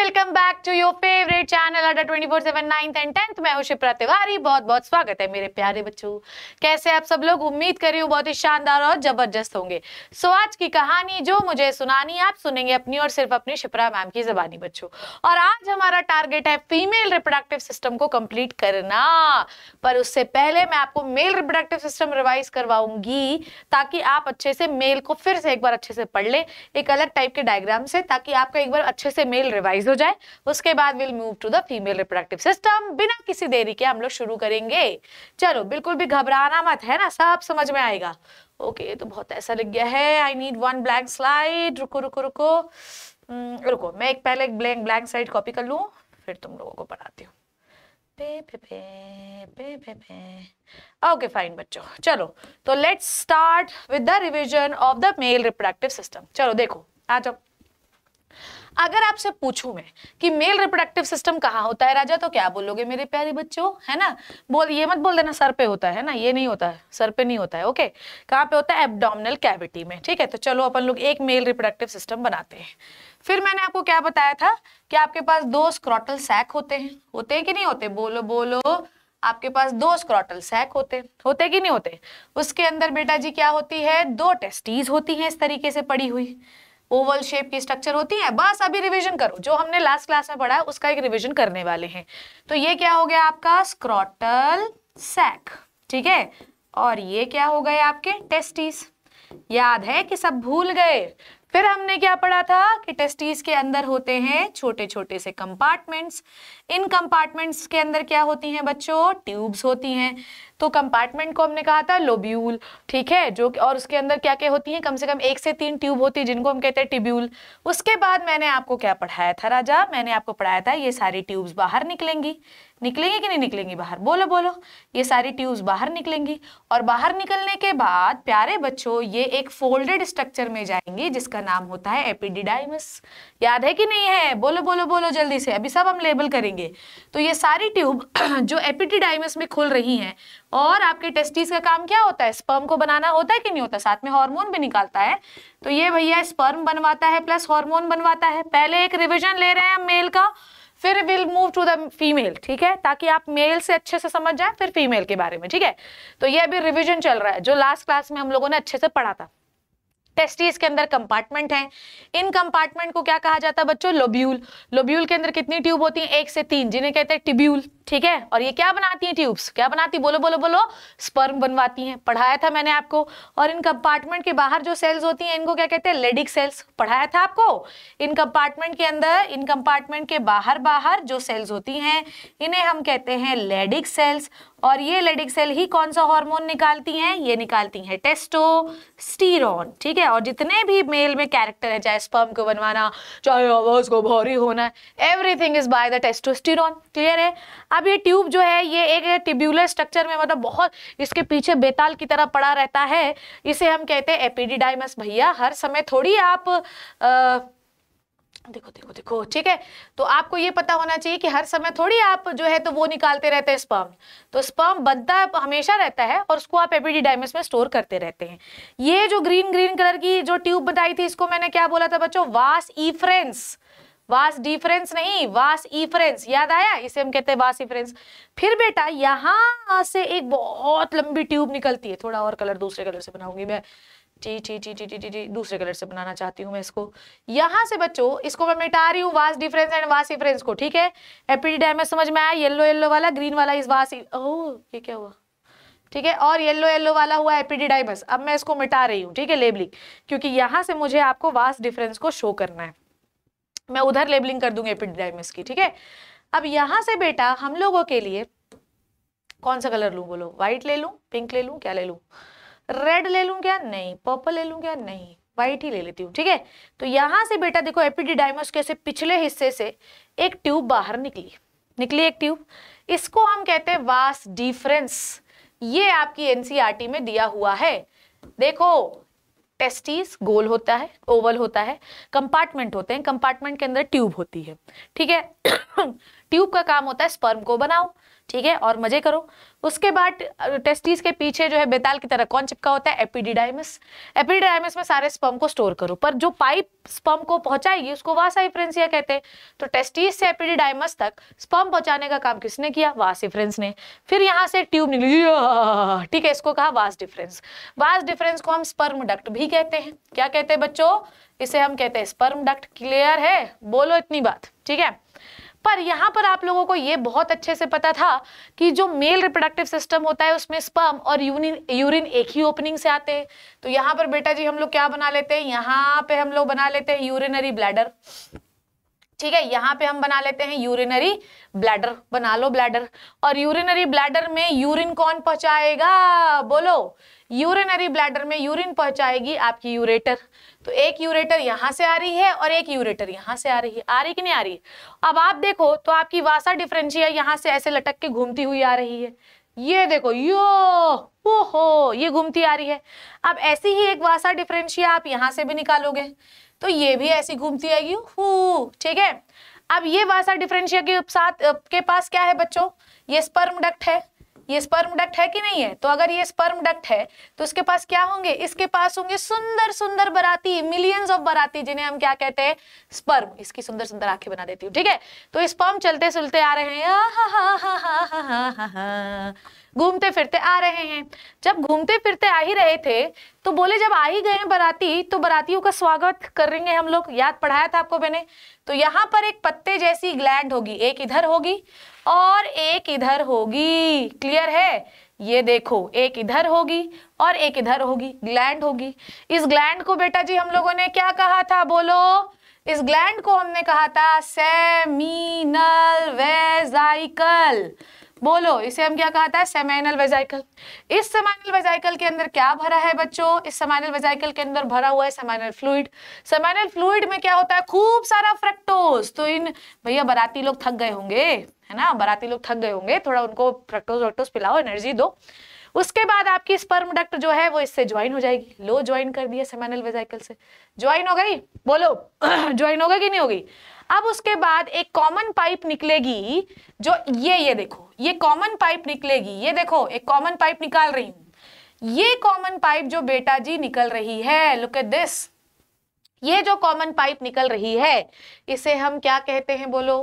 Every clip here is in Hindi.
Welcome back to your favourite channel under twenty four seven ninth and tenth मैं हूँ शिप्रा तिवारी बहुत बहुत स्वागत है मेरे प्यारे बच्चों कैसे आप सब लोग उम्मीद कर रही हूँ बहुत ही शानदार और जबरदस्त होंगे सो so, आज की कहानी जो मुझे सुनानी आप सुनेंगे अपनी और सिर्फ अपनी शिप्रा मैम की जबानी बच्चों और आज हमारा टारगेट है फीमेल रिप्रोडक्टिव सिस्टम को कम्प्लीट करना पर उससे पहले मैं आपको मेल रिप्रोडक्टिव सिस्टम रिवाइज करवाऊंगी ताकि आप अच्छे से मेल को फिर से एक बार अच्छे से पढ़ लें एक अलग टाइप के डायग्राम से ताकि आपका एक बार अच्छे से मेल रिवाइज हो जाए उसके बाद will move to the female reproductive system बिना किसी देरी के हम लोग शुरू करेंगे चलो बिल्कुल भी घबराना मत है ना सब समझ में आएगा ओके okay, तो बहुत ऐसा लग गया है I need one blank slide रुको रुको रुको hmm, रुको मैं एक पहले एक ब्लैंक ब्लैंक स्लाइड कॉपी कर लूँ फिर तुम लोगों को पढ़ाती हूँ ओके फाइन बच्चों चलो तो let's start with the revision of the male reproductive system चलो देखो आ जाओ अगर आपसे पूछूं मैं कि मेल रिप्रोडक्टिव सिस्टम कहाँ होता है राजा तो क्या बोलोगे मेरे प्यारे बच्चों है ना बोल ये मत बोल देना सर पे होता है ना ये नहीं होता है सर पे नहीं होता है ओके कहाँ पे होता है एबडोमिनल कैविटी में ठीक है तो चलो अपन लोग एक मेल रिप्रोडक्टिव सिस्टम बनाते हैं फिर मैंने आपको क्या बताया था कि आपके पास दो स्क्रॉटल सैक होते हैं होते हैं कि नहीं होते बोलो बोलो आपके पास दो स्क्रॉटल सैक होते होते कि नहीं होते उसके अंदर बेटा जी क्या होती है दो टेस्टीज होती हैं इस तरीके से पड़ी हुई ओवल शेप की स्ट्रक्चर होती है बस अभी रिवीजन करो जो हमने लास्ट क्लास में पढ़ा है उसका एक रिवीजन करने वाले हैं तो ये क्या हो गया आपका स्क्रॉटल सैक ठीक है और ये क्या हो गए आपके टेस्टिस याद है कि सब भूल गए फिर हमने क्या पढ़ा था कि टेस्टिस के अंदर होते हैं छोटे छोटे से कंपार्टमेंट्स इन कंपार्टमेंट्स के अंदर क्या होती हैं बच्चों ट्यूब्स होती हैं तो कंपार्टमेंट को हमने कहा था लोब्यूल ठीक है जो और उसके अंदर क्या क्या होती हैं कम से कम एक से तीन ट्यूब होती है जिनको हम कहते हैं टिब्यूल उसके बाद मैंने आपको क्या पढ़ाया था राजा मैंने आपको पढ़ाया था ये सारी ट्यूब्स बाहर निकलेंगी निकलेंगी कि नहीं निकलेंगी बाहर बोलो बोलो ये सारी ट्यूब्स बाहर निकलेंगी और बाहर निकलने के बाद प्यारे बच्चों ये एक फोल्डेड स्ट्रक्चर में जाएंगी जिसका नाम होता है एपिडिडाइमस याद है कि नहीं है बोलो बोलो बोलो जल्दी से अभी सब हम लेबल करेंगे तो ये सारी ट्यूब जो एपिडिडाइमस में खुल रही हैं और आपके टेस्टिस का काम क्या होता है स्पर्म को बनाना होता है कि नहीं होता साथ में हॉर्मोन भी निकालता है तो ये भैया स्पर्म बनवाता है प्लस हॉर्मोन बनवाता है पहले एक रिविजन ले रहे हैं हम मेल का फिर will move to the female ठीक है ताकि आप मेल से अच्छे से समझ जाए फिर फीमेल के बारे में ठीक है तो ये अभी रिविजन चल रहा है जो लास्ट क्लास में हम लोगों ने अच्छे से पढ़ा था टेस्टिस के अंदर कंपार्टमेंट हैं इन कंपार्टमेंट को क्या कहा जाता है बच्चों लोब्यूल लोब्यूल के अंदर कितनी ट्यूब होती है एक से तीन जिन्हें कहते हैं टिब्यूल ठीक है और ये क्या बनाती है ट्यूब्स क्या बनाती बोलो बोलो बोलो स्पर्म बनवाती हैं पढ़ाया था मैंने आपको और इन कंपार्टमेंट के बाहर जो सेल्स होती हैं इनको क्या कहते हैं लेडिक सेल्स पढ़ाया था आपको इन कंपार्टमेंट के अंदर इन कंपार्टमेंट के बाहर बाहर जो सेल्स होती हैं इन्हें हम कहते हैं लेडिक सेल्स और ये लेडिक सेल ही कौन सा हॉर्मोन निकालती हैं ये निकालती हैं टेस्टो स्टीरोन ठीक है और जितने भी मेल में कैरेक्टर है चाहे स्पर्म को बनवाना चाहे आवाज को भारी होना everything is by the testosterone clear है अब ये ट्यूब जो है ये एक टिब्यूलर स्ट्रक्चर में मतलब बहुत इसके पीछे बेताल की तरह पड़ा रहता है इसे हम कहते हैं एपीडीडाइमस भैया हर समय थोड़ी आप आ, देखो देखो देखो ठीक है तो आपको ये पता होना चाहिए कि हर समय थोड़ी आप जो है तो वो निकालते रहते हैं स्पर्म तो स्पर्म बनता हमेशा रहता है और उसको आप एपिडीडाइमस में स्टोर करते रहते हैं ये जो ग्रीन ग्रीन कलर की जो ट्यूब बताई थी इसको मैंने क्या बोला था बच्चों वास ईफ्रेंस e वास डिफरेंस नहीं वास इफरेंस याद आया इसे हम कहते हैं वास इफरेंस फिर बेटा यहाँ से एक बहुत लंबी ट्यूब निकलती है थोड़ा और कलर दूसरे कलर से बनाऊंगी मैं T T T T T T दूसरे कलर से बनाना चाहती हूँ मैं इसको यहाँ से बच्चों इसको मैं मिटा रही हूँ वास डिफरेंस एंड वास इफरेंस को ठीक है एपीडीडैमेज समझ में आया येल्लो येल्लो वाला ग्रीन वाला इस वास ये क्या हुआ ठीक है और येलो येलो वाला हुआ एपीडीडाइमस अब मैं इसको मिटा रही हूँ ठीक है लेबलिंग क्योंकि यहाँ से मुझे आपको वास डिफरेंस को शो करना है मैं उधर लेबलिंग कर दूंगी एपिडिडाइमिस की ठीक है अब यहां से बेटा हम लोगों के लिए कौन सा कलर लू बोलो व्हाइट ले लू पिंक ले लू क्या ले लू रेड ले लू क्या नहीं पर्पल ले लू क्या नहीं व्हाइट ही ले लेती हूँ ठीक है तो यहां से बेटा देखो एपिडिडाइमस कैसे पिछले हिस्से से एक ट्यूब बाहर निकली निकली एक ट्यूब इसको हम कहते हैं वास डिफरेंस ये आपकी एनसीईआरटी e में दिया हुआ है देखो टेस्टिस गोल होता है ओवल होता है कंपार्टमेंट होते हैं कंपार्टमेंट के अंदर ट्यूब होती है ठीक है ट्यूब का काम होता है स्पर्म को बनाओ ठीक है और मजे करो उसके बाद टेस्टिस के पीछे जो है बेताल की तरह कौन चिपका होता है एपिडिडाइमस एपिडिडाइमस में सारे स्पर्म को स्टोर करो पर जो पाइप स्पर्म को पहुंचाएगी उसको वासाइफ्रेंसिया कहते हैं तो टेस्टिस से एपिडिडाइमस तक स्पर्म पहुंचाने का काम किसने किया वासिफ्रेंस ने फिर यहाँ से ट्यूब निकली ठीक है इसको कहा वास डिफरेंस वास डिफरेंस को हम स्पर्म डक्ट भी कहते हैं क्या कहते हैं बच्चों इसे हम कहते हैं स्पर्म डक्ट क्लियर है बोलो इतनी बात ठीक है पर यहाँ पर आप लोगों को ये बहुत अच्छे से पता था कि जो मेल रिप्रोडक्टिव सिस्टम होता है उसमें स्पर्म और यूरिन यूरिन एक ही ओपनिंग से आते हैं तो यहाँ पर बेटा जी हम लोग क्या बना लेते हैं यहाँ पे हम लोग बना लेते हैं यूरिनरी ब्लैडर ठीक है यहाँ पे हम बना लेते हैं यूरिनरी ब्लैडर बना लो ब्लैडर और यूरिनरी ब्लैडर में यूरिन कौन पहुंचाएगा बोलो यूरिनरी ब्लैडर में यूरिन पहुंचाएगी आपकी यूरेटर तो एक यूरेटर यहाँ से आ रही है और एक यूरेटर यहाँ से आ रही है आ रही कि नहीं आ रही है अब आप देखो तो आपकी वासा डिफ्रेंशिया यहाँ से ऐसे लटक के घूमती हुई आ रही है ये देखो यो वो हो ये घूमती आ रही है अब ऐसी ही एक वासा डिफ्रेंशिया आप यहाँ से भी निकालोगे तो ये भी ऐसी घूमती आएगी हु ठीक है अब ये वासा डिफ्रेंशिया के साथ के पास क्या है बच्चों ये स्पर्म डक्ट है ये स्पर्म डक्ट है कि नहीं है तो अगर ये स्पर्म डक्ट है तो इसके पास क्या होंगे इसके पास होंगे सुंदर सुंदर बराती मिलियंस ऑफ बराती जिन्हें हम क्या कहते हैं स्पर्म इसकी सुंदर सुंदर आंखें बना देती हूँ ठीक है तो स्पर्म चलते सुलते आ रहे हैं घूमते फिरते आ रहे हैं जब घूमते फिरते आ ही रहे थे तो बोले जब आ ही गए हैं बराती तो बरातियों का स्वागत करेंगे हम लोग याद पढ़ाया था आपको मैंने तो यहाँ पर एक पत्ते जैसी ग्लैंड होगी एक इधर होगी और एक इधर होगी क्लियर है ये देखो एक इधर होगी और एक इधर होगी ग्लैंड होगी इस ग्लैंड को बेटा जी हम लोगों ने क्या कहा था बोलो इस ग्लैंड को हमने कहा था सेमिनल वेजाइकल बोलो इसे हम क्या कहता है सेमाइनल वेजाइकल इस सेमाइनल वेजाइकल के अंदर क्या भरा है बच्चों इस सेमाइनल वेजाइकल के अंदर भरा हुआ है सेमाइनल फ्लूइड सेमाइनल फ्लूइड में क्या होता है खूब सारा फ्रक्टोज तो इन भैया बराती लोग थक गए होंगे है ना बराती लोग थक गए होंगे थोड़ा उनको फ्रक्टोज वक्टोज पिलाओ एनर्जी दो उसके बाद आपकी स्पर्म डक्ट जो है वो इससे ज्वाइन हो जाएगी लो ज्वाइन कर दिया सेमाइनल वेजाइकल से ज्वाइन हो गई बोलो ज्वाइन होगा कि नहीं होगी अब उसके बाद एक कॉमन पाइप निकलेगी जो ये ये देखो ये कॉमन पाइप निकलेगी ये देखो एक कॉमन पाइप निकाल रही हूँ ये कॉमन पाइप जो बेटा जी निकल रही है लुक एट दिस ये जो कॉमन पाइप निकल रही है इसे हम क्या कहते हैं बोलो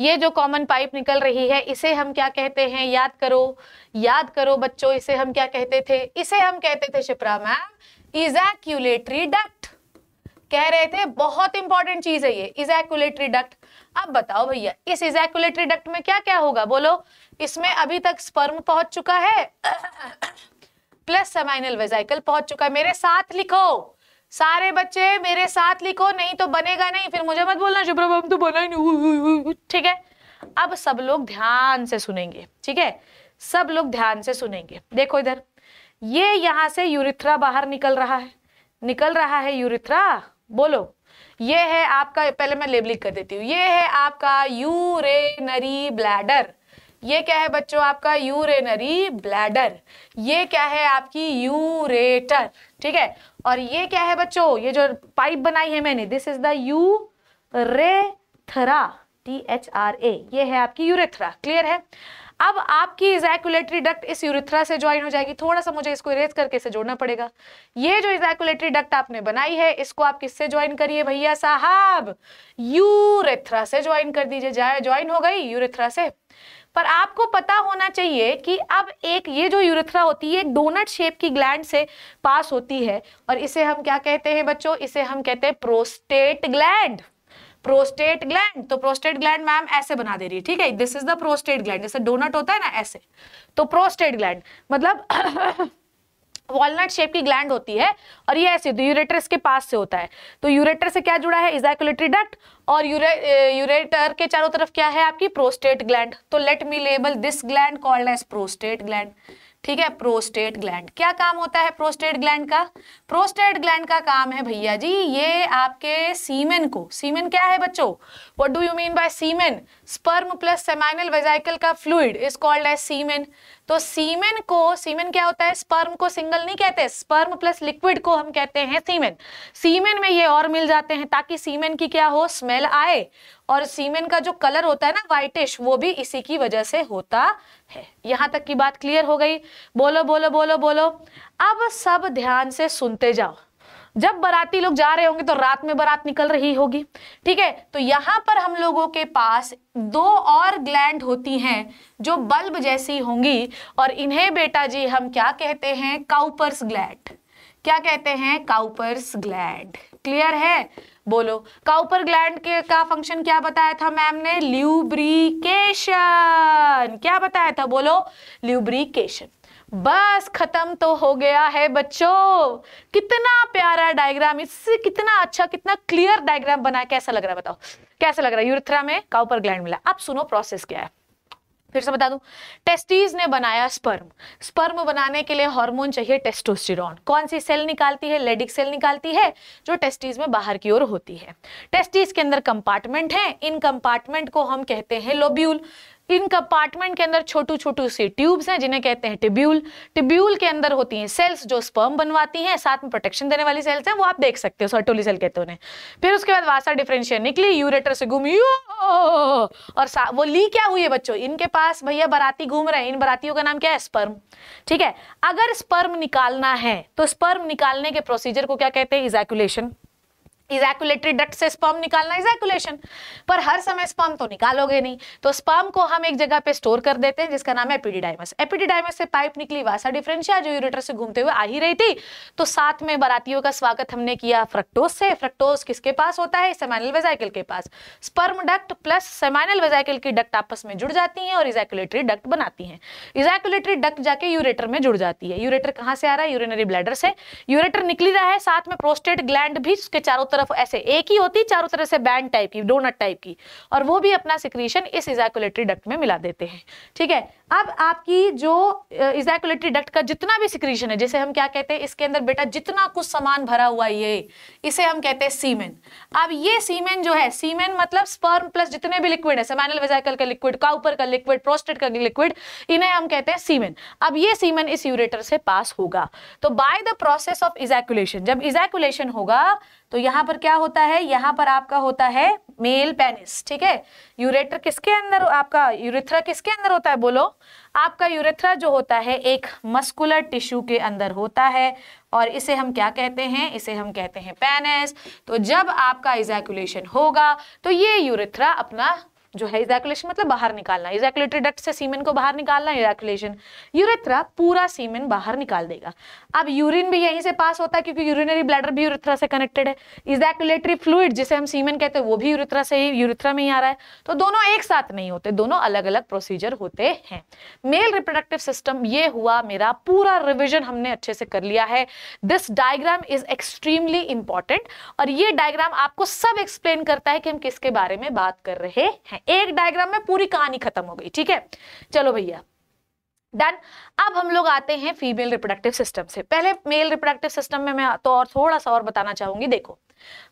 ये जो कॉमन पाइप निकल रही है इसे हम क्या कहते हैं याद करो याद करो बच्चों इसे हम क्या कहते थे इसे हम कहते थे शिप्रा मैम इजैक्यूलेटरी डक्ट कह रहे थे बहुत इंपॉर्टेंट चीज है ये इजैकुलेटरी डक्ट अब बताओ भैया इस इजैकुलेटरी डक्ट में क्या क्या होगा बोलो इसमें अभी तक स्पर्म पहुंच चुका है प्लस सेमाइनल वेजाइकल पहुंच चुका है मेरे साथ लिखो सारे बच्चे मेरे साथ लिखो नहीं तो बनेगा नहीं फिर मुझे मत बोलना शुभ्रम हम तो बना ही नहीं ठीक है अब सब लोग ध्यान से सुनेंगे ठीक है सब लोग ध्यान से सुनेंगे देखो इधर ये यहाँ से यूरिथ्रा बाहर निकल रहा है निकल रहा है यूरिथ्रा बोलो ये है आपका पहले मैं लेबलिंग कर देती हूँ ये है आपका यूरेनरी ब्लैडर ये क्या है बच्चों आपका यूरेनरी ब्लैडर ये क्या है आपकी यूरेटर ठीक है और ये क्या है बच्चों ये जो पाइप बनाई है मैंने दिस इज द थरा टी एच आर ए ये है आपकी यूरेथरा क्लियर है अब आपकी इजैकुलेटरी डक्ट इस यूरिथ्रा से ज्वाइन हो जाएगी थोड़ा सा मुझे इसको इरेज करके इसे जोड़ना पड़ेगा ये जो इजैकुलेटरी डक्ट आपने बनाई है इसको आप किससे ज्वाइन करिए भैया साहब यूरेथ्रा से ज्वाइन कर दीजिए जाए ज्वाइन हो गई यूरेथ्रा से पर आपको पता होना चाहिए कि अब एक ये जो यूरिथ्रा होती है एक डोनट शेप की ग्लैंड से पास होती है और इसे हम क्या कहते हैं बच्चों इसे हम कहते हैं प्रोस्टेट ग्लैंड प्रोस्टेट ग्लैंड तो प्रोस्टेट ग्लैंड मैम ऐसे बना दे रही है ठीक है this is the prostate gland जैसे डोनट होता है ना ऐसे तो प्रोस्टेट ग्लैंड मतलब वॉलनट शेप की ग्लैंड होती है और ये ऐसे तो यूरेटरस के पास से होता है तो यूरेटर से क्या जुड़ा है इजैकुलेटरी डक्ट और यूरे यूरेटर के चारों तरफ क्या है आपकी प्रोस्टेट ग्लैंड तो let me label this gland called as prostate gland ठीक है प्रोस्टेट ग्लैंड क्या काम होता है प्रोस्टेट ग्लैंड का प्रोस्टेट ग्लैंड का काम है भैया जी ये आपके सीमेन को सीमेन क्या है बच्चों what do you mean by semen sperm plus seminal vesicle का fluid is called as semen तो सीमेन को सीमेन क्या होता है स्पर्म को सिंगल नहीं कहते स्पर्म प्लस लिक्विड को हम कहते हैं सीमेन सीमेन में ये और मिल जाते हैं ताकि सीमेन की क्या हो स्मेल आए और सीमेंट का जो कलर होता है ना व्हाइटिश वो भी इसी की वजह से होता है यहां तक की बात क्लियर हो गई बोलो बोलो बोलो बोलो अब सब ध्यान से सुनते जाओ जब बराती लोग जा रहे होंगे तो रात में बारात निकल रही होगी ठीक है तो यहां पर हम लोगों के पास दो और ग्लैंड होती हैं जो बल्ब जैसी होंगी और इन्हें बेटा जी हम क्या कहते हैं काउपर्स ग्लैंड क्या कहते हैं काउपर्स ग्लैंड क्लियर है बोलो काउपर ग्लैंड के का फंक्शन क्या बताया था मैम ने ल्यूब्रिकेशन क्या बताया था बोलो ल्यूब्रिकेशन बस खत्म तो हो गया है बच्चों कितना प्यारा डायग्राम इससे कितना अच्छा कितना क्लियर डायग्राम बना कैसा लग रहा है बताओ कैसा लग रहा है यूरिथ्रा में काउपर ग्लैंड मिला अब सुनो प्रोसेस क्या है फिर से बता दूं टेस्टीज ने बनाया स्पर्म स्पर्म बनाने के लिए हार्मोन चाहिए टेस्टोस्टेरॉन कौन सी सेल निकालती है लेडिक सेल निकालती है जो टेस्टीज में बाहर की ओर होती है टेस्टीज के अंदर कंपार्टमेंट है इन कंपार्टमेंट को हम कहते हैं लोब्यूल इन कंपार्टमेंट के अंदर छोटू छोटू सी ट्यूब्स हैं जिन्हें कहते हैं टिब्यूल टिब्यूल के अंदर होती हैं सेल्स जो स्पर्म बनवाती हैं साथ में प्रोटेक्शन देने वाली सेल्स हैं वो आप देख सकते हो सर्टोली सेल कहते हैं फिर उसके बाद वासा डिफ्रेंशियल निकली यूरेटर से घूम यू और वो ली क्या हुई है बच्चों इनके पास भैया बराती घूम रहे हैं इन बरातियों का नाम क्या है स्पर्म ठीक है अगर स्पर्म निकालना है तो स्पर्म निकालने के प्रोसीजर को क्या कहते हैं इजैकुलेशन इजैकुलेटरी डक्ट से स्पर्म निकालना इजैकुलेशन पर हर समय स्पर्म तो निकालोगे नहीं तो स्पर्म को हम एक जगह पे स्टोर कर देते हैं जिसका नाम है एपिडीडाइमस एपिडीडाइमस से पाइप निकली वासा डिफरेंशिया जो यूरेटर से घूमते हुए आ ही रही थी तो साथ में बरातियों का स्वागत हमने किया फ्रक्टोज से फ्रक्टोज किसके पास होता है सेमाइनल वेजाइकल के पास sperm duct plus seminal vesicle की डक्ट आपस में जुड़ जाती है और इजैकुलेटरी डक्ट बनाती है इजैकुलेटरी डक्ट जाके यूरेटर में जुड़ जाती है यूरेटर कहाँ से आ रहा है यूरिनरी ब्लैडर से यूरेटर निकली रहा है साथ में प्रोस्टेट ग्लैंड भी उसके चारों तरफ ऐसे एक ही होती चारों तरफ से बैंड टाइप की डोनट टाइप की और वो भी अपना सिक्रीशन इस इजैकुलेटरी डक्ट में मिला देते हैं ठीक है अब आपकी जो इजैकुलेटरी डक्ट का जितना भी सिक्रीशन है जैसे हम क्या कहते हैं इसके अंदर बेटा जितना कुछ सामान भरा हुआ ये इसे हम कहते हैं सीमेन अब ये सीमेन जो है सीमेन मतलब स्पर्म प्लस जितने भी लिक्विड है सेमैनल वेजाइकल का लिक्विड काउपर का लिक्विड प्रोस्टेट का लिक्विड इन्हें हम कहते हैं सीमेन अब ये सीमेन इस यूरेटर से पास होगा तो by the process of ejaculation जब इजैकुलेशन होगा तो यहाँ पर क्या होता है यहाँ पर आपका होता है मेल पेनिस ठीक है यूरेटर किसके अंदर आपका यूरेथ्रा किसके अंदर होता है बोलो आपका यूरेथ्रा जो होता है एक मस्कुलर टिश्यू के अंदर होता है और इसे हम क्या कहते हैं इसे हम कहते हैं पेनिस तो जब आपका इजैकुलेशन होगा तो ये यूरेथ्रा अपना जो है इजैकुलेशन मतलब बाहर निकालना इजैकुलेटरी डक्ट से सीमेन को बाहर निकालना इजैकुलेशन यूरेथ्रा पूरा सीमेन बाहर निकाल देगा अब यूरिन भी यहीं से पास होता है क्योंकि यूरिनरी ब्लैडर भी यूरेथ्रा से कनेक्टेड है इजैकुलेटरी फ्लूड जिसे हम सीमेन कहते हैं वो भी यूरेथ्रा से ही यूरेथ्रा में ही आ रहा है तो दोनों एक साथ नहीं होते दोनों अलग अलग प्रोसीजर होते हैं मेल रिप्रोडक्टिव सिस्टम ये हुआ मेरा पूरा रिविजन हमने अच्छे से कर लिया है this diagram is extremely important और ये डायग्राम आपको सब एक्सप्लेन करता है कि हम किसके बारे में बात कर रहे हैं एक डायग्राम में पूरी कहानी खत्म हो गई ठीक है चलो भैया डन अब हम लोग आते हैं फीमेल रिप्रोडक्टिव सिस्टम से पहले मेल रिप्रोडक्टिव सिस्टम में मैं तो और थोड़ा सा और बताना चाहूंगी देखो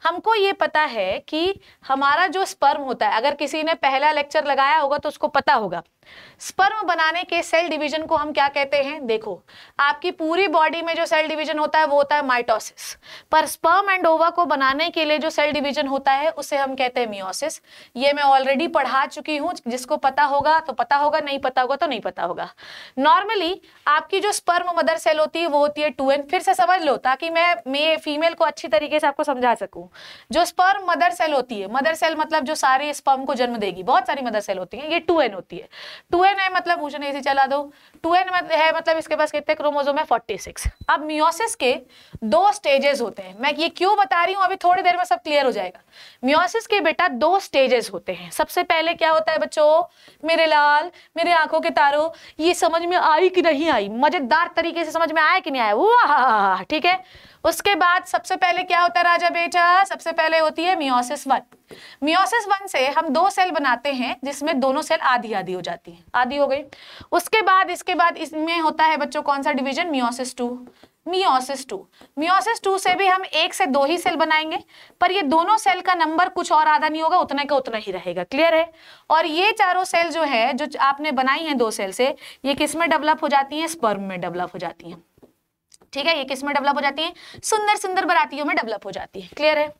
हमको ये पता है कि हमारा जो स्पर्म होता है अगर किसी ने पहला लेक्चर लगाया होगा तो उसको पता होगा स्पर्म बनाने के सेल डिवीजन को हम क्या कहते हैं देखो आपकी पूरी बॉडी में जो सेल डिवीजन होता है वो होता है माइटोसिस पर स्पर्म एंड ओवा को बनाने के लिए जो सेल डिवीजन होता है उसे हम कहते हैं मियोसिस ये मैं ऑलरेडी पढ़ा चुकी हूँ जिसको पता होगा तो पता होगा नहीं पता होगा तो नहीं पता होगा नॉर्मली आपकी जो स्पर्म मदर सेल होती है वो होती है टू फिर से समझ लो ताकि मैं फीमेल को अच्छी तरीके से आपको समझा बता सकूं जो स्पर्म मदर सेल होती है मदर सेल मतलब जो सारे स्पर्म को जन्म देगी बहुत सारी मदर सेल होती है ये टू एन होती है टू एन है मतलब भूषण ऐसे चला दो टू एन है मतलब इसके पास कितने क्रोमोजोम है फोर्टी सिक्स अब म्योसिस के दो स्टेजेस होते हैं मैं ये क्यों बता रही हूँ अभी थोड़ी देर में सब क्लियर हो जाएगा म्योसिस के बेटा दो स्टेजेस होते हैं सबसे पहले क्या होता है बच्चों मेरे लाल मेरे आंखों के तारो ये समझ में आई कि नहीं आई मजेदार तरीके से समझ में आया कि नहीं आया वाह ठीक है उसके बाद सबसे पहले क्या होता है राजा बेटा सबसे पहले होती है मियोसिस वन मियोसिस वन से हम दो सेल बनाते हैं जिसमें दोनों सेल आधी आधी हो जाती है आधी हो गई उसके बाद इसके बाद इसमें होता है बच्चों कौन सा division meiosis two meiosis two meiosis two से भी हम एक से दो ही सेल बनाएंगे पर ये दोनों सेल का नंबर कुछ और आधा नहीं होगा उतना का उतना ही रहेगा क्लियर है और ये चारों सेल जो है जो आपने बनाई है दो सेल से ये किस में डेवलप हो जाती हैं स्पर्म में डेवलप हो जाती हैं ठीक है ये किस में डेवलप हो जाती है सुंदर सुंदर बरातियों में डेवलप हो जाती है क्लियर है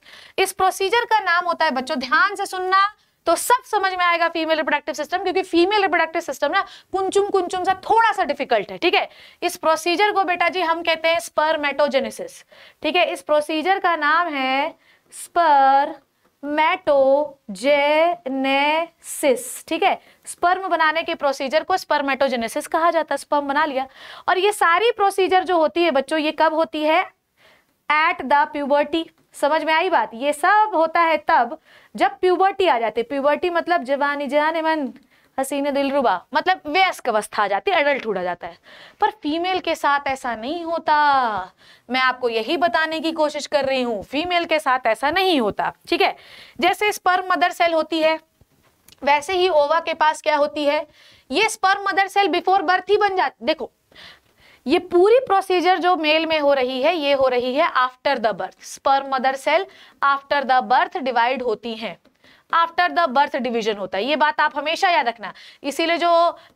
इस प्रोसीजर का नाम होता है बच्चों ध्यान से सुनना तो सब समझ में आएगा फीमेल रिप्रोडक्टिव सिस्टम क्योंकि फीमेल रिप्रोडक्टिव सिस्टम ना कुंचुम कुंचुम सा थोड़ा सा डिफिकल्ट है ठीक है इस प्रोसीजर को बेटा जी हम कहते हैं स्पर्मेटोजेनेसिस ठीक है इस प्रोसीजर का नाम है स्पर स्पर्मेटोजेनेसिस ठीक है स्पर्म बनाने के प्रोसीजर को स्पर्मेटोजेनेसिस कहा जाता है स्पर्म बना लिया और ये सारी प्रोसीजर जो होती है बच्चों ये कब होती है एट द प्यूबर्टी समझ में आई बात ये सब होता है तब जब प्यूबर्टी आ जाती है प्यूबर्टी मतलब जवानी जवान मंद हसीने दिलरुबा मतलब व्यस्क अवस्था आ जाती है एडल्टहुड आ जाता है पर फीमेल के साथ ऐसा नहीं होता मैं आपको यही बताने की कोशिश कर रही हूँ फीमेल के साथ ऐसा नहीं होता ठीक है जैसे स्पर्म मदर सेल होती है वैसे ही ओवा के पास क्या होती है ये sperm mother cell before birth ही बन जाती देखो ये पूरी प्रोसीजर जो मेल में हो रही है ये हो रही है after the birth sperm mother cell after the birth divide होती हैं आफ्टर द बर्थ डिवीजन होता है ये बात आप हमेशा याद रखना इसीलिए जो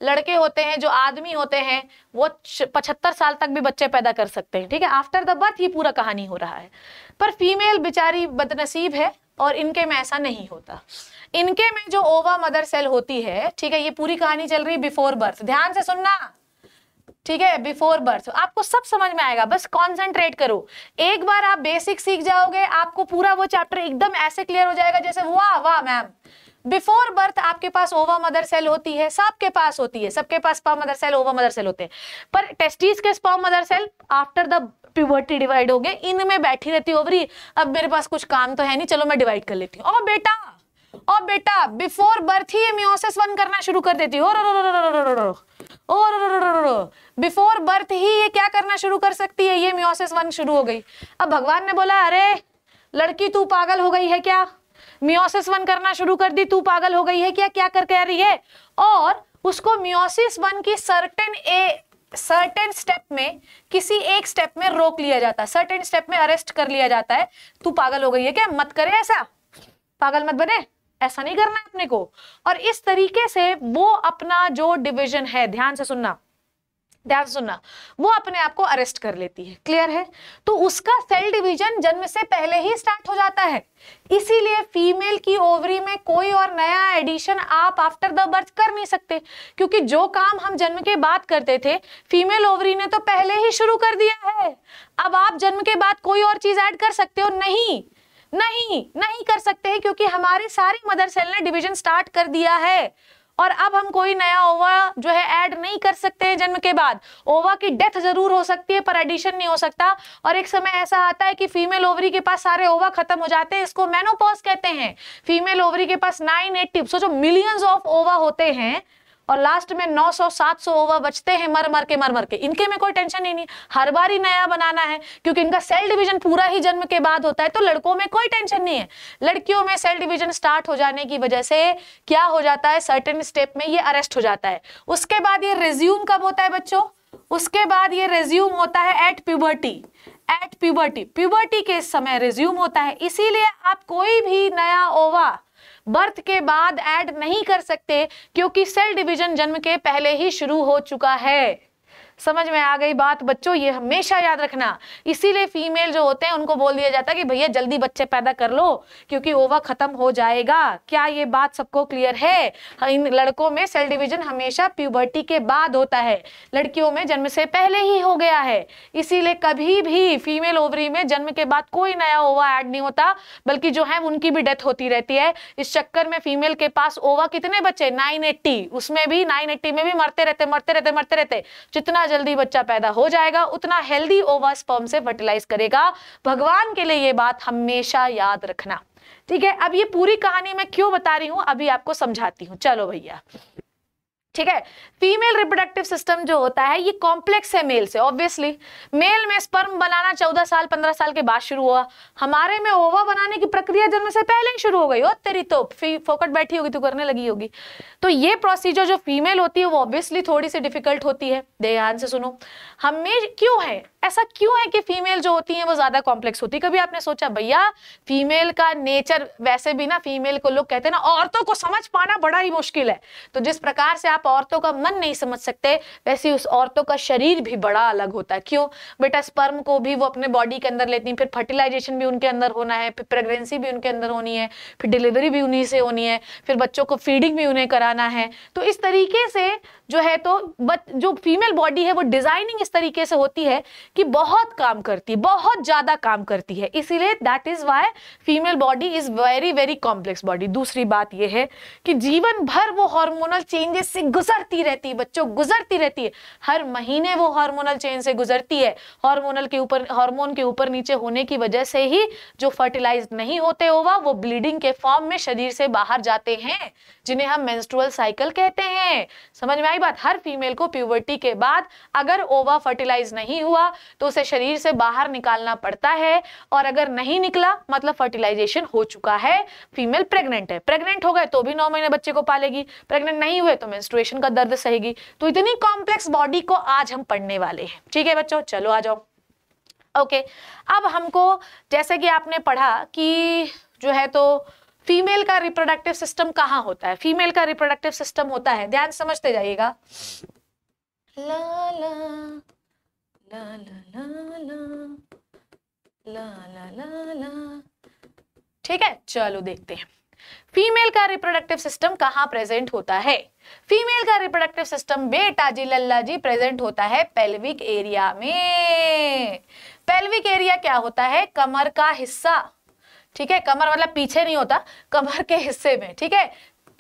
लड़के होते हैं जो आदमी होते हैं वो पचहत्तर साल तक भी बच्चे पैदा कर सकते हैं ठीक है आफ्टर द बर्थ ये पूरा कहानी हो रहा है पर फीमेल बेचारी बदनसीब है और इनके में ऐसा नहीं होता इनके में जो ओवा मदर सेल होती है ठीक है ये पूरी कहानी चल रही है बिफोर बर्थ ध्यान से सुनना ठीक है बिफोर बर्थ आपको सब समझ में आएगा बस कॉन्सेंट्रेट करो एक बार आप बेसिक सीख जाओगे आपको पूरा वो चैप्टर एकदम ऐसे क्लियर हो जाएगा जैसे वाह वाह मैम बिफोर बर्थ आपके पास ओवा मदर सेल होती है सबके पास होती है सबके पास sperm mother cell ova mother cell होते हैं पर टेस्टिस के sperm mother cell after the puberty divide हो गए इनमें बैठी रहती ओवरी अब मेरे पास कुछ काम तो है नहीं चलो मैं डिवाइड कर लेती हूँ और बेटा और बेटा बिफोर बर्थ ही मियोसिस वन करना शुरू कर देती हो बिफोर बर्थ ही ये क्या करना शुरू कर सकती है ये मियोसिस वन शुरू हो गई अब भगवान ने बोला अरे लड़की तू पागल हो गई है क्या मियोसिस वन करना शुरू कर दी तू पागल हो गई है क्या क्या कर कह रही है और उसको मियोसिस वन की सर्टेन ए सर्टेन स्टेप में किसी एक स्टेप में रोक लिया जाता है सर्टेन स्टेप में अरेस्ट कर लिया जाता है तू पागल हो गई है क्या मत करे ऐसा पागल मत बने ऐसा नहीं करना अपने को और इस तरीके से वो अपना जो डिविजन है ध्यान से सुनना सुनना वो अपने आप को अरेस्ट कर लेती है क्लियर है तो उसका सेल डिवीजन जन्म से पहले ही स्टार्ट हो जाता है इसीलिए फीमेल की ओवरी में कोई और नया एडिशन आप आफ्टर द बर्थ कर नहीं सकते क्योंकि जो काम हम जन्म के बाद करते थे फीमेल ओवरी ने तो पहले ही शुरू कर दिया है अब आप जन्म के बाद कोई और चीज ऐड कर सकते हो नहीं नहीं नहीं कर सकते हैं क्योंकि हमारे सारे मदर सेल ने डिवीजन स्टार्ट कर दिया है और अब हम कोई नया ओवा जो है ऐड नहीं कर सकते हैं जन्म के बाद ओवा की डेथ जरूर हो सकती है पर एडिशन नहीं हो सकता और एक समय ऐसा आता है कि फीमेल ओवरी के पास सारे ओवा खत्म हो जाते हैं इसको मेनोपॉज कहते हैं फीमेल ओवरी के पास नाइन एट टिप्स जो मिलियंस ऑफ ओवा होते हैं और लास्ट में 900 700 ओवर बचते हैं मर मर के मर मर के इनके में कोई टेंशन ही नहीं हर बार ही नया बनाना है क्योंकि इनका सेल डिवीजन पूरा ही जन्म के बाद होता है तो लड़कों में कोई टेंशन नहीं है लड़कियों में सेल डिवीजन स्टार्ट हो जाने की वजह से क्या हो जाता है सर्टेन स्टेप में ये अरेस्ट हो जाता है उसके बाद ये रेज्यूम कब होता है बच्चों उसके बाद ये रेज्यूम होता है at puberty at puberty puberty के समय रेज्यूम होता है इसीलिए आप कोई भी नया ओवा बर्थ के बाद ऐड नहीं कर सकते क्योंकि सेल डिवीजन जन्म के पहले ही शुरू हो चुका है समझ में आ गई बात बच्चों ये हमेशा याद रखना इसीलिए फीमेल जो होते हैं उनको बोल दिया जाता है कि भैया जल्दी बच्चे पैदा कर लो क्योंकि ओवा खत्म हो जाएगा क्या ये बात सबको क्लियर है इन लड़कों में सेल डिविजन हमेशा प्यूबर्टी के बाद होता है लड़कियों में जन्म से पहले ही हो गया है इसीलिए कभी भी फीमेल ओवरी में जन्म के बाद कोई नया ओवा एड नहीं होता बल्कि जो है उनकी भी डेथ होती रहती है इस चक्कर में फीमेल के पास ओवा कितने बच्चे नाइन उसमें भी नाइन में भी मरते रहते मरते रहते मरते रहते जितना जल्दी बच्चा पैदा हो जाएगा उतना हेल्दी ओवा स्पर्म से फर्टिलाइज करेगा भगवान के लिए ये बात हमेशा याद रखना ठीक है अब ये पूरी कहानी मैं क्यों बता रही हूं अभी आपको समझाती हूँ चलो भैया ठीक है फीमेल रिप्रोडक्टिव सिस्टम जो होता है ये कॉम्प्लेक्स है मेल से ऑब्वियसली मेल में स्पर्म बनाना चौदह साल पंद्रह साल के बाद शुरू हुआ हमारे में ओवा बनाने की प्रक्रिया जन्म से पहले ही शुरू हो गई हो तेरी तो फोकट बैठी होगी तो करने लगी होगी तो ये प्रोसीजर जो फीमेल होती है वो ऑब्वियसली थोड़ी सी डिफिकल्ट होती है ध्यान से सुनो हमें क्यों है ऐसा क्यों है कि फीमेल जो होती है वो ज्यादा कॉम्प्लेक्स होती कभी आपने सोचा भैया फीमेल का नेचर वैसे भी ना फीमेल को लोग कहते हैं ना औरतों को समझ पाना बड़ा ही मुश्किल है तो जिस प्रकार से आप औरतों का मन नहीं समझ सकते वैसे उस औरतों का शरीर भी बड़ा अलग होता है क्यों बेटा स्पर्म को भी वो अपने बॉडी के अंदर लेती हैं फिर फर्टिलाइजेशन भी उनके अंदर होना है फिर प्रेगनेंसी भी उनके अंदर होनी है फिर डिलीवरी भी उन्हीं से होनी है फिर बच्चों को फीडिंग भी उन्हें कराना है तो इस तरीके से जो है तो बट जो फीमेल बॉडी है वो डिजाइनिंग इस तरीके से होती है कि बहुत काम करती है बहुत ज़्यादा काम करती है इसीलिए that is why female body is very very complex body दूसरी बात यह है कि जीवन भर वो हार्मोनल चेंजेस से गुजरती रहती है बच्चों गुजरती रहती है हर महीने वो हार्मोनल चेंज से गुजरती है हार्मोनल के ऊपर हार्मोन के ऊपर नीचे होने की वजह से ही जो फर्टिलाइज नहीं होते ओवा वो ब्लीडिंग के फॉर्म में शरीर से बाहर जाते हैं जिन्हें हम मेंस्ट्रुअल साइकिल कहते हैं समझ में आई हमारी बात हर फीमेल को प्यूबर्टी के बाद अगर ओवा फर्टिलाइज नहीं हुआ तो उसे शरीर से बाहर निकालना पड़ता है और अगर नहीं निकला मतलब फर्टिलाइजेशन हो चुका है फीमेल प्रेग्नेंट है प्रेग्नेंट हो गए तो भी नौ महीने बच्चे को पालेगी प्रेग्नेंट नहीं हुए तो मेंस्ट्रुएशन का दर्द सहेगी तो इतनी कॉम्प्लेक्स बॉडी को आज हम पढ़ने वाले हैं ठीक है बच्चों चलो आ जाओ ओके अब हमको जैसे कि आपने पढ़ा कि जो है तो फीमेल का रिप्रोडक्टिव सिस्टम कहाँ होता है फीमेल का रिप्रोडक्टिव सिस्टम होता है ध्यान समझते जाइएगा ला ला ला ला ला ला ला ला ला ठीक है चलो देखते हैं फीमेल का रिप्रोडक्टिव सिस्टम कहाँ प्रेजेंट होता है फीमेल का रिप्रोडक्टिव सिस्टम बेटा जी लल्ला जी प्रेजेंट होता है पेल्विक एरिया में पेल्विक एरिया क्या होता है कमर का हिस्सा ठीक है कमर मतलब पीछे नहीं होता कमर के हिस्से में ठीक है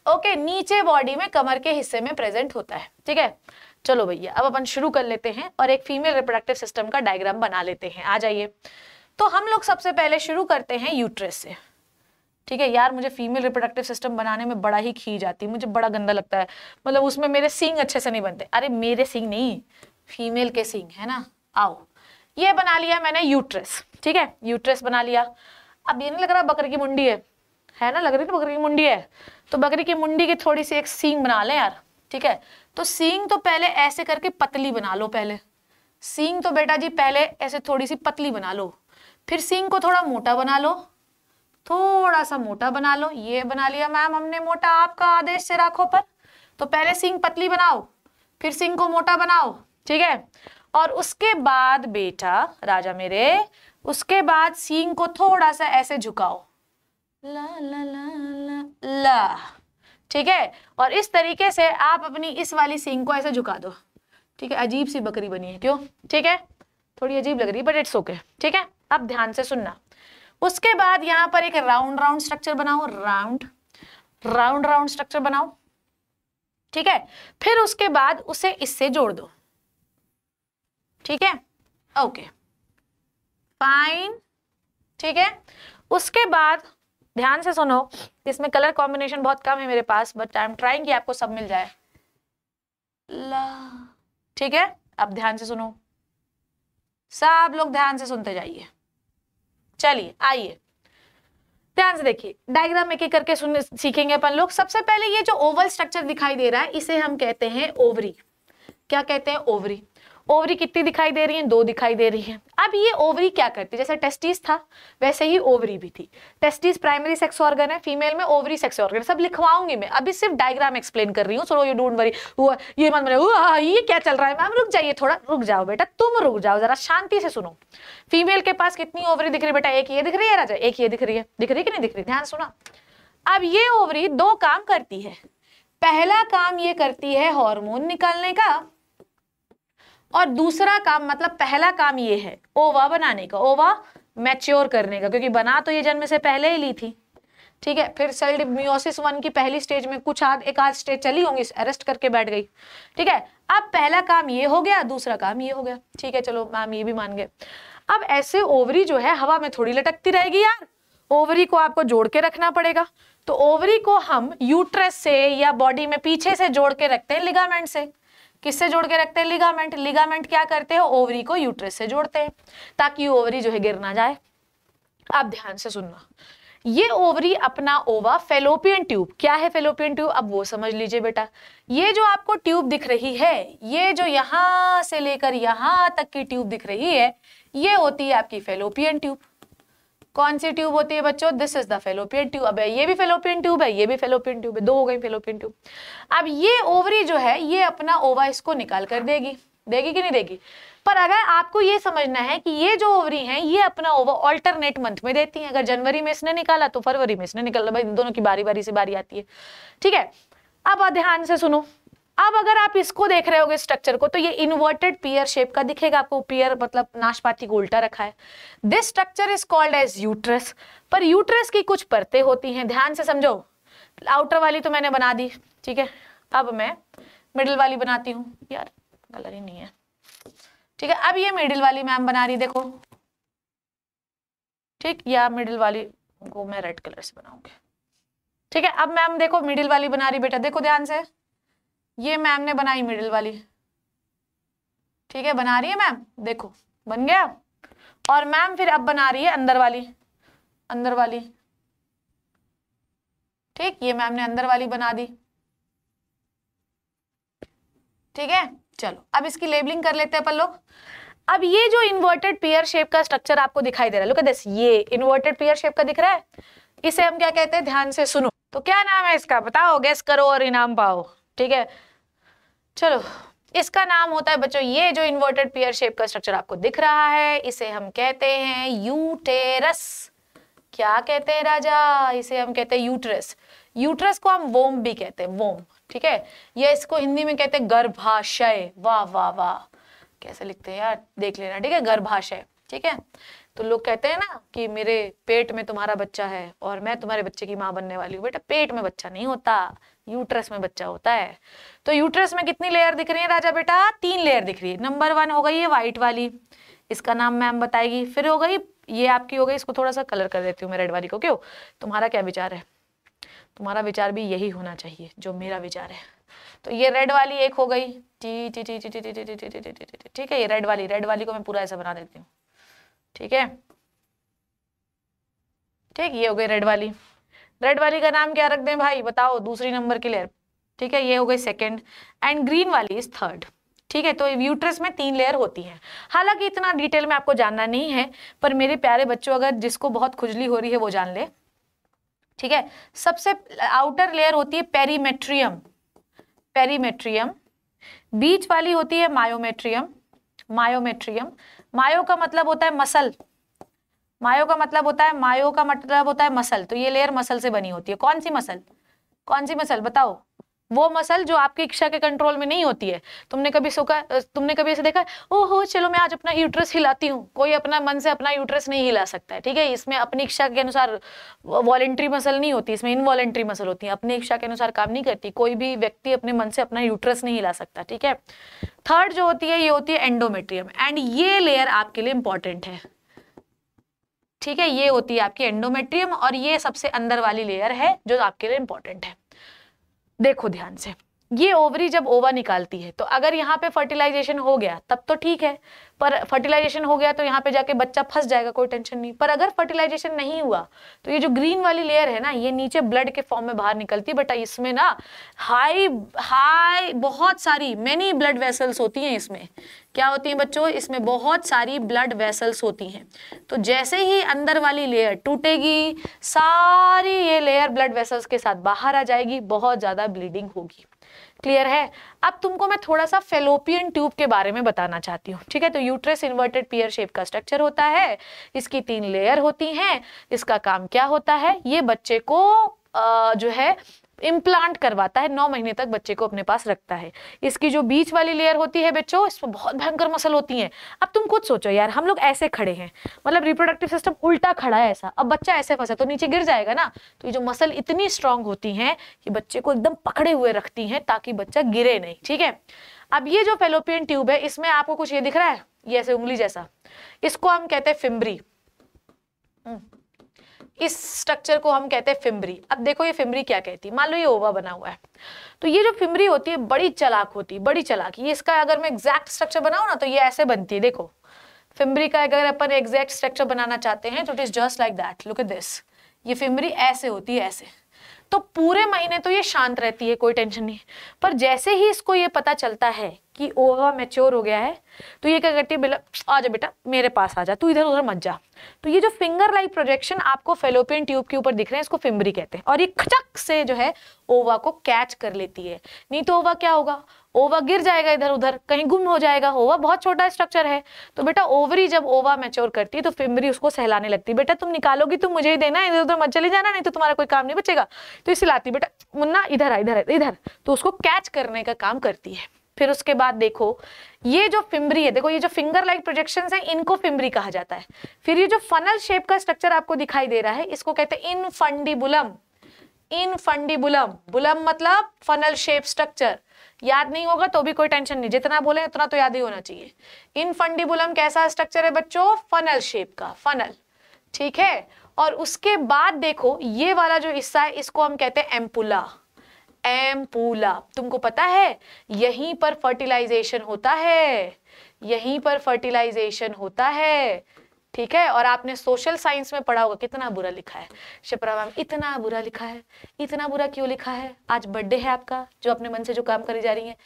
ओके नीचे बॉडी में कमर के हिस्से में प्रेजेंट होता है ठीक है चलो भैया अब अपन शुरू कर लेते हैं और एक फीमेल रिप्रोडक्टिव सिस्टम का डायग्राम बना लेते हैं आ जाइए तो हम लोग सबसे पहले शुरू करते हैं यूट्रस से ठीक है यार मुझे फीमेल रिप्रोडक्टिव सिस्टम बनाने में बड़ा ही खींच आती है मुझे बड़ा गंदा लगता है मतलब उसमें मेरे सींग अच्छे से नहीं बनते अरे मेरे सींग नहीं फीमेल के सींग है ना आओ ये बना लिया मैंने यूट्रस ठीक है यूट्रस बना लिया अब ये नहीं लग रहा बकरी की मुंडी है है ना लग रही ना तो बकरी की मुंडी है तो बकरी की मुंडी की थोड़ी सी एक सींग बना लें यार ठीक है तो सींग तो पहले ऐसे करके पतली बना लो पहले सींग तो बेटा जी पहले ऐसे थोड़ी सी पतली बना लो फिर सींग को थोड़ा मोटा बना लो थोड़ा सा मोटा बना लो ये बना लिया मैम हमने मोटा आपका आदेश से राखो पर तो पहले सींग पतली बनाओ फिर सींग को मोटा बनाओ ठीक है और उसके बाद बेटा राजा मेरे उसके बाद सींग को थोड़ा सा ऐसे झुकाओ ला ला ला ला ला ठीक है और इस तरीके से आप अपनी इस वाली सींग को ऐसे झुका दो ठीक है अजीब सी बकरी बनी है क्यों ठीक है थोड़ी अजीब लग रही है बट इट्स ओके ठीक है अब ध्यान से सुनना उसके बाद यहाँ पर एक राउंड राउंड स्ट्रक्चर बनाओ राउंड राउंड राउंड स्ट्रक्चर बनाओ ठीक है फिर उसके बाद उसे इससे जोड़ दो ठीक है ओके okay. फाइन ठीक है उसके बाद ध्यान से सुनो इसमें कलर कॉम्बिनेशन बहुत कम है मेरे पास बट आई एम ट्राइंग कि आपको सब मिल जाए ठीक है अब ध्यान से सुनो सब लोग ध्यान से सुनते जाइए चलिए आइए ध्यान से देखिए डायग्राम एक एक करके सुन सीखेंगे अपन लोग सबसे पहले ये जो ओवल स्ट्रक्चर दिखाई दे रहा है इसे हम कहते हैं ओवरी क्या कहते हैं ओवरी ओवरी कितनी दिखाई दे रही है दो दिखाई दे रही है अब ये ओवरी क्या करती है जैसे टेस्टिस था वैसे ही ओवरी भी थी टेस्टिस प्राइमरी सेक्स ऑर्गन है फीमेल में ओवरी सेक्स ऑर्गन सब लिखवाऊंगी मैं अभी सिर्फ डायग्राम एक्सप्लेन कर रही हूँ सो यू डोंट वरी हुआ ये मत मेरे ये क्या चल रहा है मैम रुक जाइए थोड़ा रुक जाओ बेटा तुम रुक जाओ जरा शांति से सुनो फीमेल के पास कितनी ओवरी दिख रही है बेटा एक ये दिख रही है राजा एक ये दिख रही है दिख रही कि नहीं दिख रही ध्यान सुना अब ये ओवरी दो काम करती है पहला काम ये करती है हार्मोन निकालने का और दूसरा काम मतलब पहला काम ये है ओवा बनाने का ओवा मैच्योर करने का क्योंकि बना तो ये जन्म से पहले ही ली थी ठीक है फिर सेल म्यूसिस वन की पहली स्टेज में कुछ आध एक आध स्टेज चली होंगी अरेस्ट करके बैठ गई ठीक है अब पहला काम ये हो गया दूसरा काम ये हो गया ठीक है चलो मैम ये भी मान गए अब ऐसे ओवरी जो है हवा में थोड़ी लटकती रहेगी यार ओवरी को आपको जोड़ के रखना पड़ेगा तो ओवरी को हम यूट्रस से या बॉडी में पीछे से जोड़ के रखते हैं लिगामेंट से किससे जोड़ के रखते हैं लिगामेंट लिगामेंट क्या करते हैं ओवरी को यूट्रस से जोड़ते हैं ताकि ओवरी जो है गिर ना जाए आप ध्यान से सुनना ये ओवरी अपना ओवा फेलोपियन ट्यूब क्या है फेलोपियन ट्यूब अब वो समझ लीजिए बेटा ये जो आपको ट्यूब दिख रही है ये जो यहां से लेकर यहां तक की ट्यूब दिख रही है ये होती है आपकी फेलोपियन ट्यूब कौन सी ट्यूब होती है बच्चों this is the fallopian tube अब ये भी फेलोपियन ट्यूब है ये भी फेलोपियन ट्यूब है दो हो गई फेलोपियन ट्यूब अब ये ओवरी जो है ये अपना ओवा इसको निकाल कर देगी देगी कि नहीं देगी पर अगर आपको ये समझना है कि ये जो ओवरी है ये अपना ओवर ऑल्टरनेट मंथ में देती है अगर जनवरी में इसने निकाला तो फरवरी में इसने निकाला भाई दोनों की बारी बारी से बारी आती है ठीक है अब ध्यान से सुनो अब अगर आप इसको देख रहे हो स्ट्रक्चर को तो ये इन्वर्टेड पियर शेप का दिखेगा आपको पियर मतलब नाशपाती को उल्टा रखा है this structure is called as uterus पर यूट्रस की कुछ परतें होती हैं ध्यान से समझो आउटर वाली तो मैंने बना दी ठीक है अब मैं मिडिल वाली बनाती हूँ यार कलर ही नहीं है ठीक है अब ये मिडिल वाली मैम बना रही देखो ठीक या मिडिल वाली को मैं रेड कलर से बनाऊंगी ठीक है अब मैम देखो मिडिल वाली बना रही बेटा देखो ध्यान से ये मैम ने बनाई मिडिल वाली ठीक है बना रही है मैम देखो बन गया और मैम फिर अब बना रही है अंदर वाली अंदर वाली ठीक ये मैम ने अंदर वाली बना दी ठीक है चलो अब इसकी लेबलिंग कर लेते हैं अपन लोग अब ये जो इन्वर्टेड पियर शेप का स्ट्रक्चर आपको दिखाई दे रहा है लुक दिस ये इन्वर्टेड पियर शेप का दिख रहा है इसे हम क्या कहते हैं ध्यान से सुनो तो क्या नाम है इसका बताओ गैस करो और इनाम पाओ ठीक है चलो इसका नाम होता है बच्चों ये जो इन्वर्टेड पियर शेप का स्ट्रक्चर आपको दिख रहा है इसे हम कहते हैं यूटेरस क्या कहते हैं राजा इसे हम कहते हैं यूटरस यूटरस को हम वोम भी कहते हैं वोम ठीक है यह इसको हिंदी में कहते हैं गर्भाशय वाह वाह वाह कैसे लिखते हैं यार देख लेना ठीक है गर्भाशय ठीक है तो लोग कहते हैं ना कि मेरे पेट में तुम्हारा बच्चा है और मैं तुम्हारे बच्चे की माँ बनने वाली हूँ बेटा पेट में बच्चा नहीं होता यूट्रस में बच्चा होता है तो यूट्रस में कितनी लेयर दिख रही है राजा बेटा तीन लेयर दिख रही है नंबर वन हो गई है व्हाइट वाली इसका नाम मैम बताएगी फिर हो गई ये आपकी हो गई इसको थोड़ा सा कलर कर देती हूँ मैं रेड वाली को क्यों तुम्हारा क्या विचार है तुम्हारा विचार भी यही होना चाहिए जो मेरा विचार है तो ये रेड वाली एक हो गई T T T T T T T T T T ठीक है ये रेड वाली रेड वाली को मैं पूरा ऐसा बना देती हूँ ठीक है ठीक ये हो गई रेड वाली रेड वाली का नाम क्या रख दें भाई बताओ दूसरी नंबर की लेयर ठीक है ये हो गई सेकेंड एंड ग्रीन वाली इज थर्ड ठीक है तो यूट्रस में तीन लेयर होती है हालांकि इतना डिटेल में आपको जानना नहीं है पर मेरे प्यारे बच्चों अगर जिसको बहुत खुजली हो रही है वो जान ले ठीक है सबसे आउटर लेयर होती है पेरीमेट्रियम पेरीमेट्रियम बीच वाली होती है मायोमेट्रियम मायोमेट्रियम मायो का मतलब होता है मसल मायो का मतलब होता है मायो का मतलब होता है मसल तो ये लेयर मसल से बनी होती है कौन सी मसल कौन सी मसल बताओ वो मसल जो आपकी इच्छा के कंट्रोल में नहीं होती है तुमने कभी सोका तुमने कभी ऐसे देखा ओ हो चलो मैं आज अपना यूट्रस हिलाती हूँ कोई अपना मन से अपना यूट्रस नहीं हिला सकता है ठीक है इसमें अपनी इच्छा के अनुसार वॉलेंट्री मसल नहीं होती इसमें इनवॉलेंट्री मसल होती है अपनी इच्छा के अनुसार काम नहीं करती कोई भी व्यक्ति अपने मन से अपना यूट्रस नहीं हिला सकता ठीक है थर्ड जो होती है ये होती है एंडोमेट्रियम एंड ये लेयर आपके लिए इंपॉर्टेंट है ठीक है ये होती है आपकी एंडोमेट्रियम और ये सबसे अंदर वाली लेयर है जो आपके लिए इंपॉर्टेंट है देखो ध्यान से ये ओवरी जब ओवा निकालती है तो अगर यहाँ पे फर्टिलाइजेशन हो गया तब तो ठीक है पर फर्टिलाइजेशन हो गया तो यहाँ पे जाके बच्चा फंस जाएगा कोई टेंशन नहीं पर अगर फर्टिलाइजेशन नहीं हुआ तो ये जो ग्रीन वाली लेयर है ना ये नीचे ब्लड के फॉर्म में बाहर निकलती है बट इसमें ना हाई हाई बहुत सारी मेनी ब्लड वेसल्स होती हैं इसमें क्या होती हैं बच्चों इसमें बहुत सारी ब्लड वेसल्स होती हैं तो जैसे ही अंदर वाली लेयर टूटेगी सारी ये लेयर ब्लड वेसल्स के साथ बाहर आ जाएगी बहुत ज़्यादा ब्लीडिंग होगी क्लियर है अब तुमको मैं थोड़ा सा फेलोपियन ट्यूब के बारे में बताना चाहती हूँ ठीक है तो यूट्रस इन्वर्टेड पियर शेप का स्ट्रक्चर होता है इसकी तीन लेयर होती हैं इसका काम क्या होता है ये बच्चे को जो है इम्प्लांट करवाता है नौ महीने तक बच्चे को अपने पास रखता है इसकी जो बीच वाली लेयर होती है बच्चों इसमें बहुत भयंकर मसल होती हैं अब तुम खुद सोचो यार हम लोग ऐसे खड़े हैं मतलब रिप्रोडक्टिव सिस्टम उल्टा खड़ा है ऐसा अब बच्चा ऐसे फंसा तो नीचे गिर जाएगा ना तो ये जो मसल इतनी स्ट्रांग होती है कि बच्चे को एकदम पकड़े हुए रखती है ताकि बच्चा गिरे नहीं ठीक है अब ये जो फेलोपियन ट्यूब है इसमें आपको कुछ ये दिख रहा है ये ऐसे उंगली जैसा इसको हम कहते हैं फिम्बरी इस स्ट्रक्चर को हम कहते हैं फिम्बरी अब देखो ये फिम्बरी क्या कहती है मान लो ये ओवा बना हुआ है तो ये जो फिम्बरी होती है बड़ी चलाक होती है बड़ी चलाक ये इसका अगर मैं एग्जैक्ट स्ट्रक्चर बनाऊ ना तो ये ऐसे बनती है देखो फिम्बरी का अगर अपन एग्जैक्ट स्ट्रक्चर बनाना चाहते हैं तो it is just like that look at this ये फिम्बरी ऐसे होती है ऐसे तो पूरे महीने तो ये शांत रहती है कोई टेंशन नहीं पर जैसे ही इसको ये पता चलता है कि ओवा मेच्योर हो गया है तो ये क्या करती है बिल आ जा बेटा मेरे पास आ जा तू इधर उधर मत जा तो ये जो फिंगर लाइक प्रोजेक्शन आपको फेलोपियन ट्यूब के ऊपर दिख रहे हैं इसको फिम्बरी कहते हैं और ये खचक से जो है ओवा को कैच कर लेती है नहीं तो ओवा क्या होगा ओवा गिर जाएगा इधर उधर कहीं गुम हो जाएगा ओवा बहुत छोटा स्ट्रक्चर है तो बेटा ओवरी जब ओवा मेच्योर करती है तो फिम्बरी उसको सहलाने लगती है बेटा तुम निकालोगी तुम तो मुझे ही देना इधर उधर मत चले जाना नहीं तो तुम्हारा कोई काम नहीं बचेगा तो इसे लाती बेटा मुन्ना इधर आ इधर आ इधर तो उसको कैच करने का काम करती है फिर उसके बाद देखो ये जो फिम्बरी है देखो ये जो फिंगर लाइक प्रोजेक्शन है इनको फिम्बरी कहा जाता है फिर ये जो फनल शेप का स्ट्रक्चर आपको दिखाई दे रहा है इसको कहते हैं इनफंडिबुलम इनफंडिबुलम बुलम मतलब फनल शेप स्ट्रक्चर याद नहीं होगा तो भी कोई टेंशन नहीं जितना बोले उतना तो याद ही होना चाहिए इनफंडिबुलम कैसा स्ट्रक्चर है बच्चों फनल शेप का फनल ठीक है और उसके बाद देखो ये वाला जो हिस्सा है इसको हम कहते हैं एम्पुला एम्पूला तुमको पता है यहीं पर फर्टिलाइजेशन होता है यहीं पर फर्टिलाइजेशन होता है ठीक है और आपने सोशल साइंस में पढ़ा होगा कितना बुरा लिखा है शिप्रा मैम इतना बुरा लिखा है इतना बुरा क्यों लिखा है आज बर्थडे है आपका जो अपने मन से जो काम करी जा रही है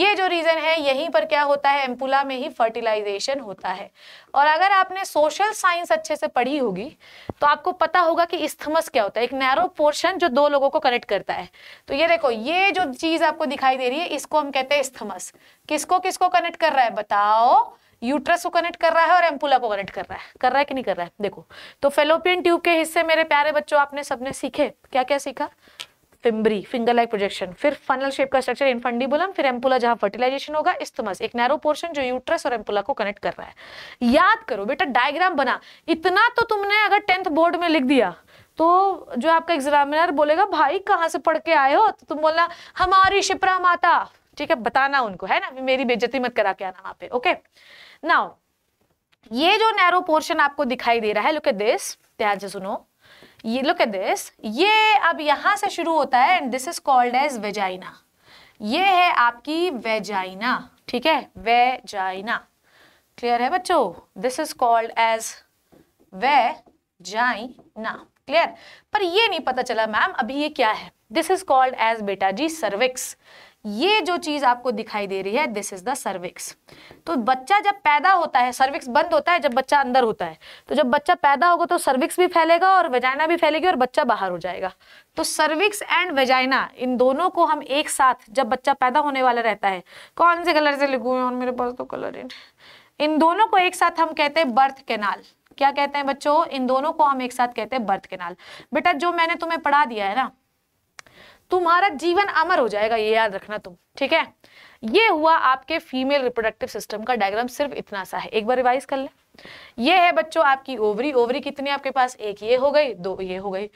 ये जो रीज़न है यहीं पर क्या होता है एम्पुला में ही फर्टिलाइजेशन होता है और अगर आपने सोशल साइंस अच्छे से पढ़ी होगी तो आपको पता होगा कि इस्थमस क्या होता है एक नैरो पोर्शन जो दो लोगों को कनेक्ट करता है तो ये देखो ये जो चीज़ आपको दिखाई दे रही है इसको हम कहते हैं इस्थमस किसको किसको कनेक्ट कर रहा है बताओ यूट्रस को कनेक्ट कर रहा है और एम्पुला को कनेक्ट कर रहा है कर रहा है कि नहीं कर रहा है देखो तो फेलोपियन ट्यूब के हिस्से मेरे प्यारे बच्चों आपने सबने सीखे क्या क्या सीखा फिम्बरी फिंगर लाइक प्रोजेक्शन फिर फनल शेप का स्ट्रक्चर इनफंडिबुलम फिर एम्पुला जहां फर्टिलाइजेशन होगा इस्तमस एक नैरो पोर्शन जो यूट्रस और एम्पुला को कनेक्ट कर रहा है याद करो बेटा डायग्राम बना इतना तो तुमने अगर टेंथ बोर्ड में लिख दिया तो जो आपका एग्जामिनर बोलेगा भाई कहाँ से पढ़ के आए हो तो तुम बोलना हमारी शिप्रा माता ठीक है बताना उनको है ना मेरी बेज्जती मत करा के आना वहां पे ओके नाउ ये जो नैरो पोर्शन आपको दिखाई दे रहा है लुक एट दिस ध्यान से सुनो ये लुक एट दिस ये अब यहां से शुरू होता है and this is called as vagina ये है आपकी वेजाइना ठीक है वेजाइना क्लियर है बच्चों this is called as vagina clear पर ये नहीं पता चला मैम अभी ये क्या है दिस इज कॉल्ड एज बेटा जी सर्विक्स ये जो चीज आपको दिखाई दे रही है दिस इज द सर्विक्स तो बच्चा जब पैदा होता है सर्विक्स बंद होता है जब बच्चा अंदर होता है तो जब बच्चा पैदा होगा तो सर्विक्स भी फैलेगा और वेजाइना भी फैलेगी और बच्चा बाहर हो जाएगा तो सर्विक्स एंड वेजाइना इन दोनों को हम एक साथ जब बच्चा पैदा होने वाला रहता है कौन से कलर से लिखूँ और मेरे पास तो कलर इन इन दोनों को एक साथ हम कहते हैं बर्थ कैनाल क्या कहते हैं बच्चों इन दोनों को हम एक साथ कहते हैं बर्थ कैनाल बेटा जो मैंने तुम्हें पढ़ा दिया है ना तुम्हारा जीवन अमर हो जाएगा ये याद रखना तुम ठीक है ये हुआ आपके फीमेल रिप्रोडक्टिव सिस्टम का डायग्राम सिर्फ इतना सा है एक बार रिवाइज कर ले ये है बच्चों आपकी ओवरी ओवरी कितनी आपके पास एक ये हो गई दो ये हो गई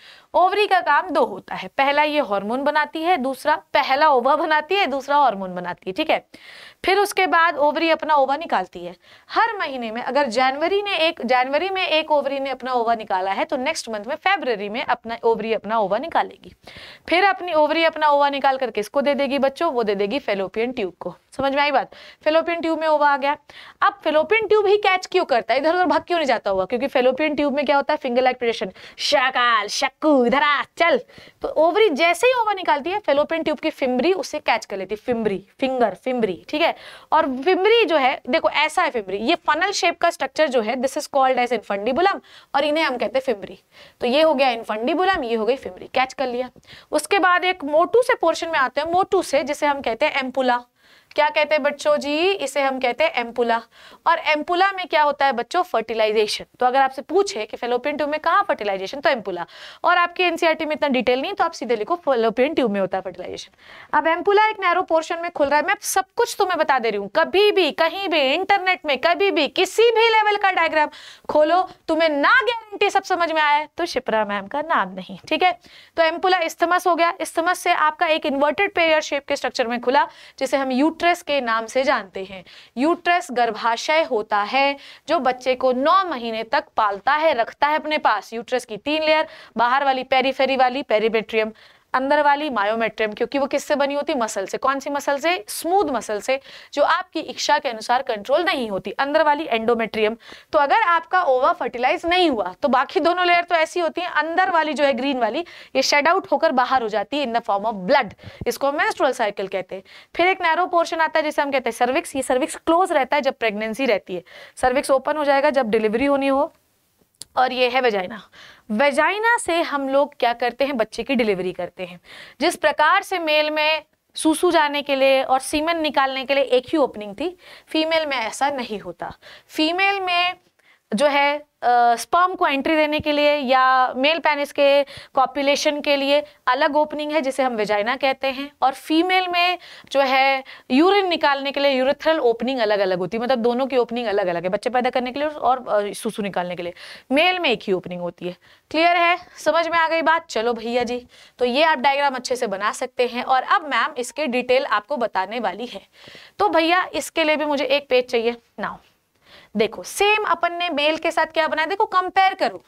ओवरी का काम दो होता है पहला ये हार्मोन बनाती है दूसरा पहला ओवा बनाती है दूसरा हार्मोन बनाती है ठीक है फिर उसके बाद ओवरी अपना ओवा निकालती है हर महीने में अगर जनवरी ने एक जनवरी में एक ओवरी ने अपना ओवा निकाला है तो नेक्स्ट मंथ में फेबररी में अपना ओवरी अपना ओवा निकालेगी फिर अपनी ओवरी अपना ओवा निकाल करके इसको दे देगी बच्चों वो दे देगी फेलोपियन ट्यूब को समझ में आई बात फेलोपियन ट्यूब में ओवा आ गया अब फेलोपियन ट्यूब ही कैच क्यों करता है इधर उधर भाग क्यों नहीं जाता हुआ क्योंकि फेलोपियन ट्यूब में क्या होता है फिंगर लाइक प्रेशन शकाल शक्कू आ चल तो ओवरी जैसे ही ओवा निकालती है फेलोपियन ट्यूब की फिम्बरी उसे कैच कर लेती है फिम्बरी फिंगर फिम्बरी ठीक है है और फिमरी जो है देखो ऐसा है फिमरी ये फनल शेप का स्ट्रक्चर जो है this is called as infundibulum और इन्हें हम कहते हैं फिमरी तो ये हो गया इनफंडीबुलम ये हो गई फिमरी कैच कर लिया उसके बाद एक मोटू से पोर्शन में आते हैं मोटू से जिसे हम कहते हैं एम्पुला क्या कहते हैं बच्चों जी इसे हम कहते हैं एम्पुला और एम्पुला में क्या होता है बच्चों फर्टिलाइजेशन तो अगर आपसे पूछे कि फेलोपियन ट्यूब में कहा फर्टिलाइजेशन तो एम्पुला और आपके एनसीआरटी e में इतना डिटेल नहीं तो आप सीधे लिखो फेलोपियन ट्यूब में होता है फर्टिलाइजेशन अब एम्पुला एक नैरो पोर्शन में खुल रहा है मैं सब कुछ तुम्हें बता दे रही हूँ कभी भी कहीं भी इंटरनेट में कभी भी किसी भी लेवल का डायग्राम खोलो तुम्हें ना गारंटी सब समझ में आया तो शिप्रा मैम का नाम नहीं ठीक है तो एम्पुला इस्थमस हो गया इस्थमस से आपका एक इन्वर्टेड पेयर शेप के स्ट्रक्चर में खुला जिसे हम यूट्र यूट्रस के नाम से जानते हैं यूट्रस गर्भाशय होता है जो बच्चे को नौ महीने तक पालता है रखता है अपने पास यूट्रस की तीन लेयर बाहर वाली पेरीफेरी वाली पेरीबेट्रियम अंदर वाली मायोमेट्रियम क्योंकि वो किससे बनी होती मसल से कौन सी मसल से स्मूथ मसल से जो आपकी इच्छा के अनुसार कंट्रोल नहीं होती अंदर वाली एंडोमेट्रियम तो अगर आपका ओवा फर्टिलाइज नहीं हुआ तो बाकी दोनों लेयर तो ऐसी होती है अंदर वाली जो है ग्रीन वाली ये शेड आउट होकर बाहर हो जाती है in the form of blood इसको मेस्ट्रल साइकिल कहते हैं फिर एक नैरो पोर्शन आता है जिसे हम कहते हैं सर्विक्स ये सर्विक्स क्लोज रहता है जब प्रेगनेंसी रहती है सर्विक्स ओपन हो जाएगा जब डिलीवरी होनी हो और ये है वेजाइना वेजाइना से हम लोग क्या करते हैं बच्चे की डिलीवरी करते हैं जिस प्रकार से मेल में सूसू जाने के लिए और सीमन निकालने के लिए एक ही ओपनिंग थी फीमेल में ऐसा नहीं होता फीमेल में जो है स्पर्म को एंट्री देने के लिए या मेल पैनिस के कॉपुलेशन के लिए अलग ओपनिंग है जिसे हम वेजाइना कहते हैं और फीमेल में जो है यूरिन निकालने के लिए यूरिथ्रल ओपनिंग अलग अलग होती है मतलब दोनों की ओपनिंग अलग अलग है बच्चे पैदा करने के लिए और सुसु निकालने के लिए मेल में एक ही ओपनिंग होती है क्लियर है समझ में आ गई बात चलो भैया जी तो ये आप डायग्राम अच्छे से बना सकते हैं और अब मैम इसके डिटेल आपको बताने वाली है तो भैया इसके लिए भी मुझे एक पेज चाहिए नाउ देखो सेम अपन ने मेल के साथ क्या बनाया देखो कंपेयर करो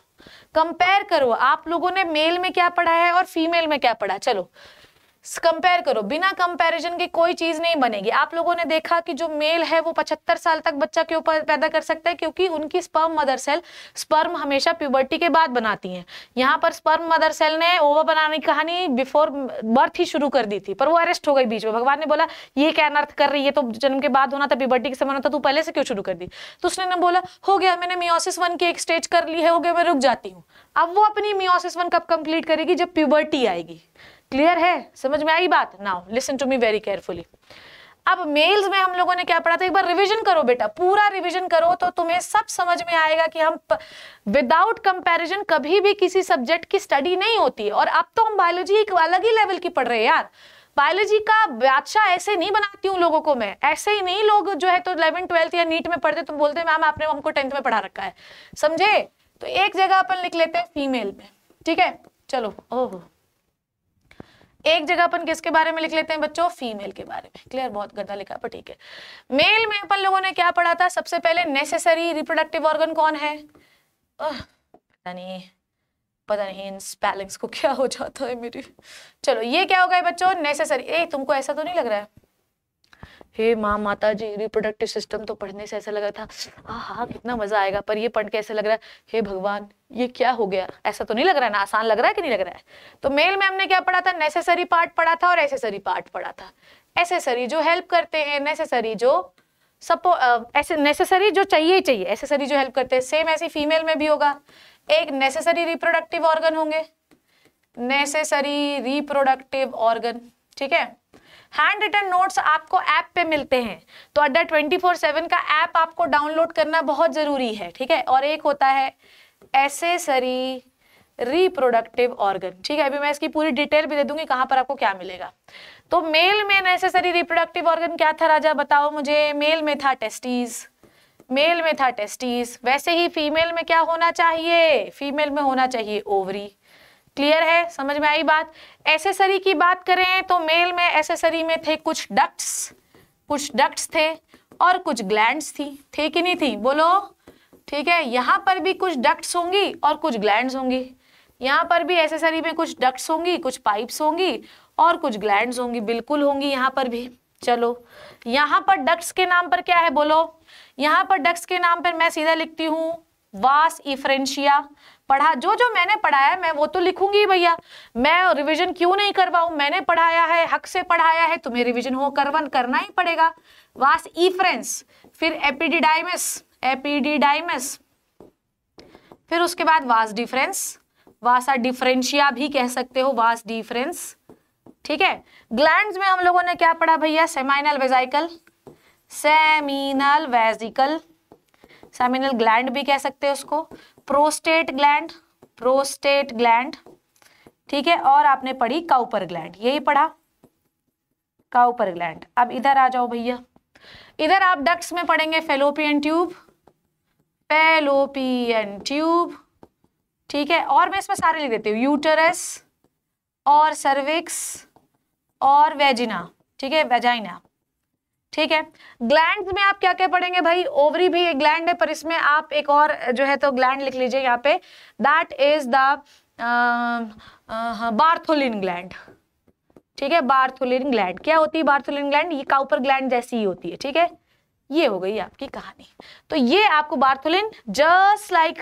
कंपेयर करो आप लोगों ने मेल में क्या पढ़ा है और फीमेल में क्या पढ़ा चलो कंपेयर करो बिना कंपैरिजन के कोई चीज नहीं बनेगी आप लोगों ने देखा कि जो मेल है वो 75 साल तक बच्चा के ऊपर पैदा कर सकता है क्योंकि उनकी स्पर्म मदर सेल स्पर्म हमेशा प्यूबर्टी के बाद बनाती हैं यहाँ पर स्पर्म मदर सेल ने ओवा बनाने की कहानी बिफोर बर्थ ही शुरू कर दी थी पर वो अरेस्ट हो गई बीच में भगवान ने बोला ये क्या अनर्थ कर रही है तो जन्म के बाद होना था प्यूबर्टी के समय होता तू पहले से क्यों शुरू कर दी तो उसने बोला हो गया मैंने मियोसिस वन की एक स्टेज कर ली है हो गया मैं रुक जाती हूँ अब वो अपनी मियोसिस वन कब कंप्लीट करेगी जब प्यूबर्टी आएगी क्लियर है समझ में आई बात now listen to me very carefully अब मेल्स में हम लोगों ने क्या पढ़ा था एक बार रिवीजन करो बेटा पूरा रिवीजन करो तो तुम्हें सब समझ में आएगा कि हम विदाउट कंपैरिजन कभी भी किसी सब्जेक्ट की स्टडी नहीं होती और अब तो हम बायोलॉजी एक अलग ही लेवल की पढ़ रहे हैं यार बायोलॉजी का बादशाह ऐसे नहीं बनाती हूँ लोगों को मैं ऐसे ही नहीं लोग जो है तो इलेवन ट्वेल्थ या नीट में पढ़ते तुम तो बोलते मैम आपने हमको टेंथ में पढ़ा रखा है समझे तो एक जगह अपन लिख लेते हैं फीमेल में ठीक है चलो ओहो एक जगह अपन किसके बारे में लिख लेते हैं बच्चों फीमेल के बारे में क्लियर बहुत गंदा लिखा पर ठीक है मेल में अपन लोगों ने क्या पढ़ा था सबसे पहले नेसेसरी रिप्रोडक्टिव ऑर्गन कौन है पता नहीं पता नहीं इन स्पेलिंग्स को क्या हो जाता है मेरी चलो ये क्या हो गया बच्चों नेसेसरी ए तुमको ऐसा तो नहीं लग रहा है हे माँ माता जी रिप्रोडक्टिव सिस्टम तो पढ़ने से ऐसा लगा था हाँ हाँ कितना मजा आएगा पर ये पढ़ के ऐसा लग रहा है हे भगवान ये क्या हो गया ऐसा तो नहीं लग रहा है ना आसान लग रहा है कि नहीं लग रहा है तो मेल में हमने क्या पढ़ा था नेसेसरी पार्ट पढ़ा था और एसेसरी पार्ट पढ़ा था एसेसरी जो हेल्प करते हैं नेसेसरी जो सपो ऐसे नेसेसरी जो चाहिए ही चाहिए एसेसरी जो हेल्प करते हैं सेम ऐसी फीमेल में भी होगा एक नेसेसरी रिप्रोडक्टिव ऑर्गन होंगे नेसेसरी रिप्रोडक्टिव ऑर्गन ठीक है हैंड रिटर्न नोट्स आपको ऐप पे मिलते हैं तो अड्डा ट्वेंटी फोर सेवन का ऐप आपको डाउनलोड करना बहुत ज़रूरी है ठीक है और एक होता है एसेसरी रिप्रोडक्टिव ऑर्गन ठीक है अभी मैं इसकी पूरी डिटेल भी दे दूंगी कहाँ पर आपको क्या मिलेगा तो मेल में नेसेसरी रिप्रोडक्टिव ऑर्गन क्या था राजा बताओ मुझे मेल में था टेस्टीज़ मेल में था टेस्टीज वैसे ही फीमेल में क्या होना चाहिए फीमेल में होना चाहिए ओवरी क्लियर है समझ में आई बात एसेसरी की बात करें तो मेल में एसेसरी में थे कुछ डक्ट्स कुछ डक्ट्स थे और कुछ ग्लैंड्स थी थी कि नहीं थी बोलो ठीक है यहाँ पर भी कुछ डक्ट्स होंगी और कुछ ग्लैंड्स होंगी यहाँ पर भी एसेसरी में कुछ डक्ट्स होंगी कुछ पाइप्स होंगी और कुछ ग्लैंड्स होंगी बिल्कुल होंगी यहाँ पर भी चलो यहाँ पर डक्ट्स के नाम पर क्या है बोलो यहाँ पर डक्ट्स के नाम पर मैं सीधा लिखती हूँ वास इफ्रेंशिया पढ़ा जो जो मैंने पढ़ाया है मैं वो तो लिखूंगी भैया मैं रिवीजन क्यों नहीं करवाऊ मैंने पढ़ाया है हक से पढ़ाया है तुम्हें रिवीजन हो करवन करना ही पड़ेगा वास इफ्रेंस फिर एपीडीडाइमस एपीडीडाइमस फिर उसके बाद वास डिफरेंस वासा डिफरेंशिया भी कह सकते हो वास डिफरेंस ठीक है ग्लैंड में हम लोगों ने क्या पढ़ा भैया seminal vesicle seminal vesicle seminal gland भी कह सकते हैं उसको प्रोस्टेट ग्लैंड प्रोस्टेट ग्लैंड ठीक है और आपने पढ़ी काउपर ग्लैंड यही पढ़ा काउपर ग्लैंड अब इधर आ जाओ भैया इधर आप डक्स में पढ़ेंगे फेलोपियन ट्यूब फेलोपियन ट्यूब ठीक है और मैं इसमें सारे लिख देती हूँ यूटरस और सर्विक्स और वेजिना ठीक है वेजाइना ठीक है ग्लैंड में आप क्या क्या पढ़ेंगे भाई ओवरी भी एक ग्लैंड है पर इसमें आप एक और जो है तो ग्लैंड लिख लीजिए यहाँ पे that is the Bartholin gland ठीक है बार्थोलिन ग्लैंड क्या होती है बार्थोलिन ग्लैंड ये काउपर ग्लैंड जैसी ही होती है ठीक है ये हो गई आपकी कहानी तो ये आपको बार्थोलिन जस्ट लाइक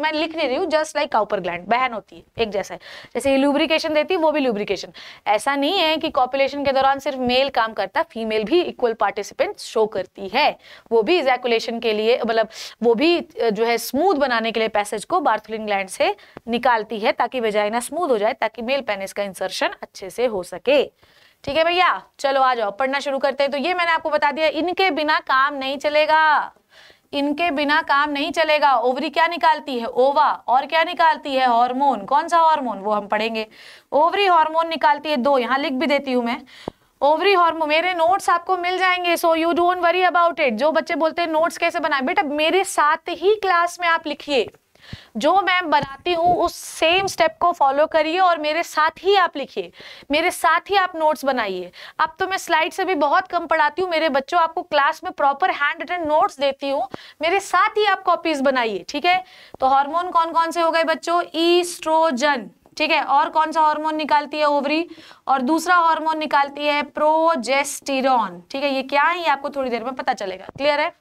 मैं लिख नहीं रही हूँ जस्ट लाइक काउपर ग्लैंड बहन होती है एक जैसा है जैसे ये लुब्रिकेशन देती है वो भी लुब्रिकेशन ऐसा नहीं है कि कॉपुलेशन के दौरान सिर्फ मेल काम करता है फीमेल भी इक्वल पार्टिसिपेंट शो करती है वो भी इजैकुलेशन के लिए मतलब वो भी जो है स्मूथ बनाने के लिए पैसेज को बार्थोलिन ग्लैंड से निकालती है ताकि वेजाइना स्मूथ हो जाए ताकि मेल पेनिस का इंसर्शन अच्छे से हो सके ठीक है भैया चलो आ जाओ पढ़ना शुरू करते हैं तो ये मैंने आपको बता दिया इनके बिना काम नहीं चलेगा इनके बिना काम नहीं चलेगा ओवरी क्या निकालती है ओवा और क्या निकालती है हार्मोन कौन सा हार्मोन वो हम पढ़ेंगे ओवरी हार्मोन निकालती है दो यहाँ लिख भी देती हूँ मैं ओवरी हार्मोन मेरे नोट्स आपको मिल जाएंगे so you don't worry about it जो बच्चे बोलते हैं नोट्स कैसे बनाए बेटा मेरे साथ ही क्लास में आप लिखिए जो मैम बनाती हूँ उस सेम स्टेप को फॉलो करिए और मेरे साथ ही आप लिखिए मेरे साथ ही आप नोट्स बनाइए अब तो मैं स्लाइड से भी बहुत कम पढ़ाती हूँ मेरे बच्चों आपको क्लास में प्रॉपर हैंड रिटन नोट्स देती हूँ मेरे साथ ही आप कॉपीज बनाइए ठीक है तो हॉर्मोन कौन कौन से हो गए बच्चों ईस्ट्रोजन ठीक है और कौन सा हार्मोन निकालती है ओवरी और दूसरा हार्मोन निकालती है प्रोजेस्टिरॉन ठीक है ये क्या है ये आपको थोड़ी देर में पता चलेगा क्लियर है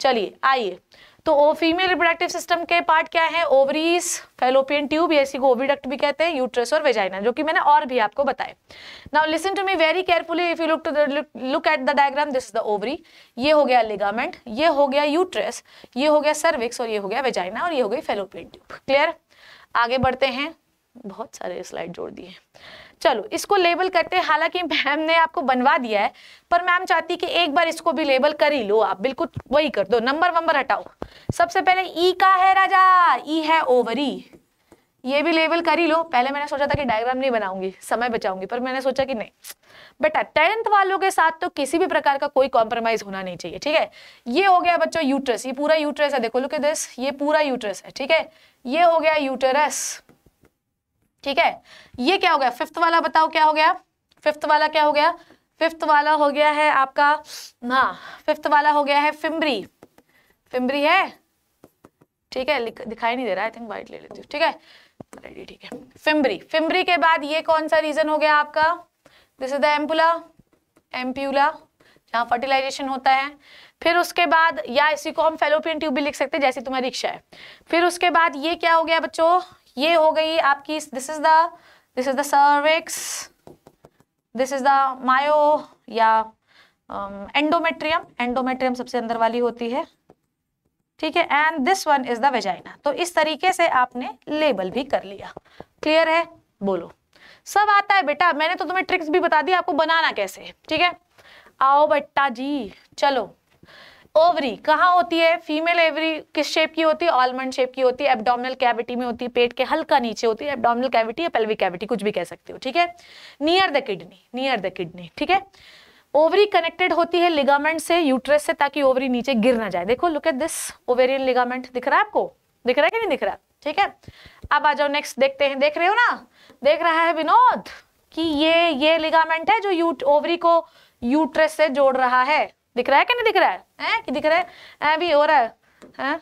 चलिए आइए तो ओ फीमेल रिप्रोडक्टिव सिस्टम के पार्ट क्या है ओवरीज फेलोपियन ट्यूब या इसी को ओविडक्ट भी कहते हैं यूट्रस और वेजाइना जो कि मैंने और भी आपको बताए now listen to me very carefully if you look to look at the diagram this is the ovary ये हो गया लिगामेंट ये हो गया यूट्रस ये हो गया सर्विक्स और ये हो गया वेजाइना और ये हो गई फेलोपियन ट्यूब क्लियर आगे बढ़ते हैं बहुत सारे स्लाइड जोड़ दिए चलो इसको लेबल करते हैं हालांकि मैम ने आपको बनवा दिया है पर मैम चाहती कि एक बार इसको भी लेबल कर ही लो आप बिल्कुल वही कर दो नंबर वंबर हटाओ सबसे पहले ई e का है राजा ई e है ओवरी ये भी लेबल कर ही लो पहले मैंने सोचा था कि डायग्राम नहीं बनाऊंगी समय बचाऊंगी पर मैंने सोचा कि नहीं बेटा टेंथ वालों के साथ तो किसी भी प्रकार का कोई कॉम्प्रोमाइज होना नहीं चाहिए ठीक है ये हो गया बच्चों यूट्रस ये पूरा यूट्रस है देखो लुके दिस ये पूरा यूट्रस है ठीक है ये हो गया यूटरस ठीक है ये क्या हो गया फिफ्थ वाला बताओ क्या हो गया फिफ्थ वाला क्या हो गया फिफ्थ वाला हो गया है आपका हाँ फिफ्थ वाला हो गया है फिम्बरी फिम्बरी है ठीक है दिखाई नहीं दे रहा आई थिंक वाइट ले लेती हूँ ठीक है रेडी ठीक है फिम्बरी फिम्बरी के बाद ये कौन सा रीजन हो गया आपका this is the ampulla ampulla जहाँ फर्टिलाइजेशन होता है फिर उसके बाद या इसी को हम फेलोपियन ट्यूब भी लिख सकते हैं जैसे तुम्हारी रिक्शा है फिर उसके बाद ये क्या हो गया बच्चों ये हो गई आपकी this is the this is the cervix this is the myo या एंडोमेट्रियम um, एंडोमेट्रियम सबसे अंदर वाली होती है ठीक है and this one is the vagina तो इस तरीके से आपने लेबल भी कर लिया क्लियर है बोलो सब आता है बेटा मैंने तो तुम्हें ट्रिक्स भी बता दी आपको बनाना कैसे ठीक है आओ बट्टा जी चलो ओवरी कहाँ होती है फीमेल एवरी किस शेप की होती है ऑलमंड शेप की होती है एब्डोमिनल कैविटी में होती है पेट के हल्का नीचे होती है एब्डोमिनल कैविटी या पेल्विक कैविटी कुछ भी कह सकते हो ठीक है near the kidney near the kidney ठीक है ओवरी कनेक्टेड होती है लिगामेंट से यूट्रस से ताकि ओवरी नीचे गिर ना जाए देखो look at this ovarian ligament दिख रहा है आपको दिख रहा है कि नहीं दिख रहा ठीक है अब आ जाओ नेक्स्ट देखते हैं देख रहे हो ना देख रहा है विनोद कि ये ये लिगामेंट है जो यूट ओवरी को यूट्रस से जोड़ रहा है दिख रहा है कि नहीं दिख रहा है हैं कि दिख रहा है भी हो रहा है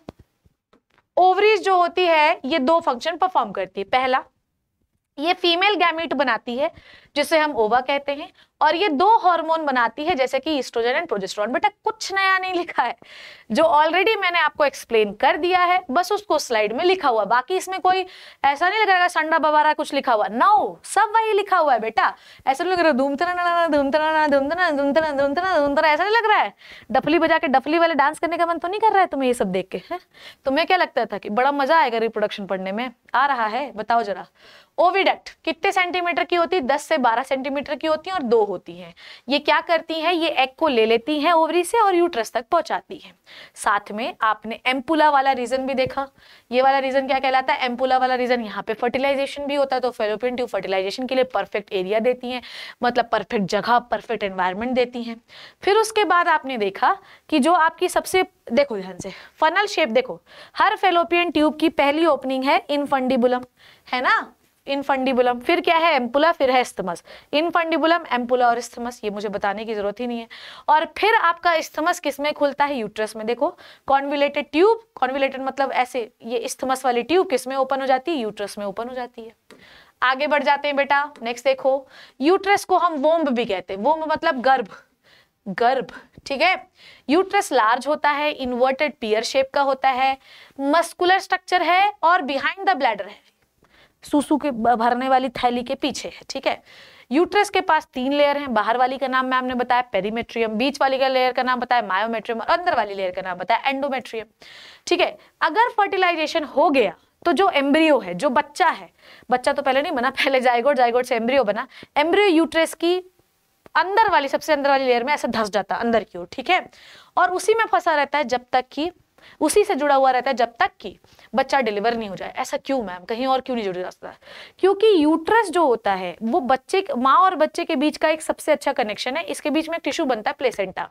ओवरीज जो होती है ये दो फंक्शन परफॉर्म करती है पहला ये फीमेल गैमिट बनाती है जिसे हम ओवा कहते हैं और ये दो हार्मोन बनाती है जैसे कि ईस्ट्रोजन एंड प्रोजेस्ट्रॉन बेटा कुछ नया नहीं लिखा है जो ऑलरेडी मैंने आपको एक्सप्लेन कर दिया है बस उसको स्लाइड में लिखा हुआ बाकी इसमें कोई ऐसा नहीं लग रहा संडा बवारा कुछ लिखा हुआ नो सब वही लिखा हुआ है बेटा ऐसा नहीं लग रहा धूमतना धूमतना धूमतना धूमतना धूमतना धूमतना ऐसा नहीं लग रहा है डफली बजा के डफली वाले डांस करने का मन तो नहीं कर रहा है तुम्हें ये सब देख के तुम्हें क्या लगता था कि बड़ा मजा आएगा रिप्रोडक्शन पढ़ने में आ रहा है बताओ जरा ओविडक्ट कितने सेंटीमीटर की होती है दस से बारह सेंटीमीटर की होती है और दो होती हैं ये क्या करती हैं ये एग को ले लेती हैं ओवरी से और यूट्रस तक पहुंचाती है साथ में आपने एम्पुला वाला रीजन भी देखा ये वाला रीजन क्या कहलाता है एम्पुला वाला रीजन यहाँ पे फर्टिलाइजेशन भी होता है तो फेलोपियन ट्यूब फर्टिलाइजेशन के लिए परफेक्ट एरिया देती हैं मतलब परफेक्ट जगह परफेक्ट एनवायरमेंट देती हैं फिर उसके बाद आपने देखा कि जो आपकी सबसे देखो ध्यान से फनल शेप देखो हर फेलोपियन ट्यूब की पहली ओपनिंग है इनफंडिबुलम है ना इनफंडिबुलम फिर क्या है एम्पुला फिर है इस्थमस इनफंडिबुलम एम्पुला और इस्थमस ये मुझे बताने की जरूरत ही नहीं है और फिर आपका इस्थमस किसमें खुलता है यूट्रस में देखो कॉन्विलेटेड ट्यूब कॉन्विलेटेड मतलब ऐसे ये इस्थमस वाली ट्यूब किसमें ओपन हो जाती है यूट्रस में ओपन हो जाती है आगे बढ़ जाते हैं बेटा नेक्स्ट देखो यूट्रस को हम वोम्ब भी कहते हैं वोम्ब मतलब गर्भ गर्भ ठीक है यूट्रस लार्ज होता है इन्वर्टेड पियर शेप का होता है मस्कुलर स्ट्रक्चर है और बिहाइंड द ब्लैडर है सुसु के भरने वाली थैली के पीछे है ठीक है यूट्रस के पास तीन लेयर हैं बाहर वाली का नाम मैम ने बताया पेरीमेट्रियम बीच वाली का लेयर का नाम बताया मायोमेट्रियम और अंदर वाली लेयर का नाम बताया एंडोमेट्रियम ठीक है अगर फर्टिलाइजेशन हो गया तो जो एम्ब्रियो है जो बच्चा है बच्चा तो पहले नहीं बना पहले जायगोड जायगोड से एम्ब्रियो बना एम्ब्रियो यूट्रेस की अंदर वाली सबसे अंदर वाली लेयर में ऐसे धस जाता अंदर की ओर ठीक है और उसी में फंसा रहता है जब तक कि उसी से जुड़ा हुआ रहता है जब तक कि बच्चा डिलीवर नहीं हो जाए ऐसा क्यों मैम कहीं और क्यों नहीं जुड़ जाता क्योंकि यूट्रस जो होता है वो बच्चे माँ और बच्चे के बीच का एक सबसे अच्छा कनेक्शन है इसके बीच में टिश्यू बनता है प्लेसेंटा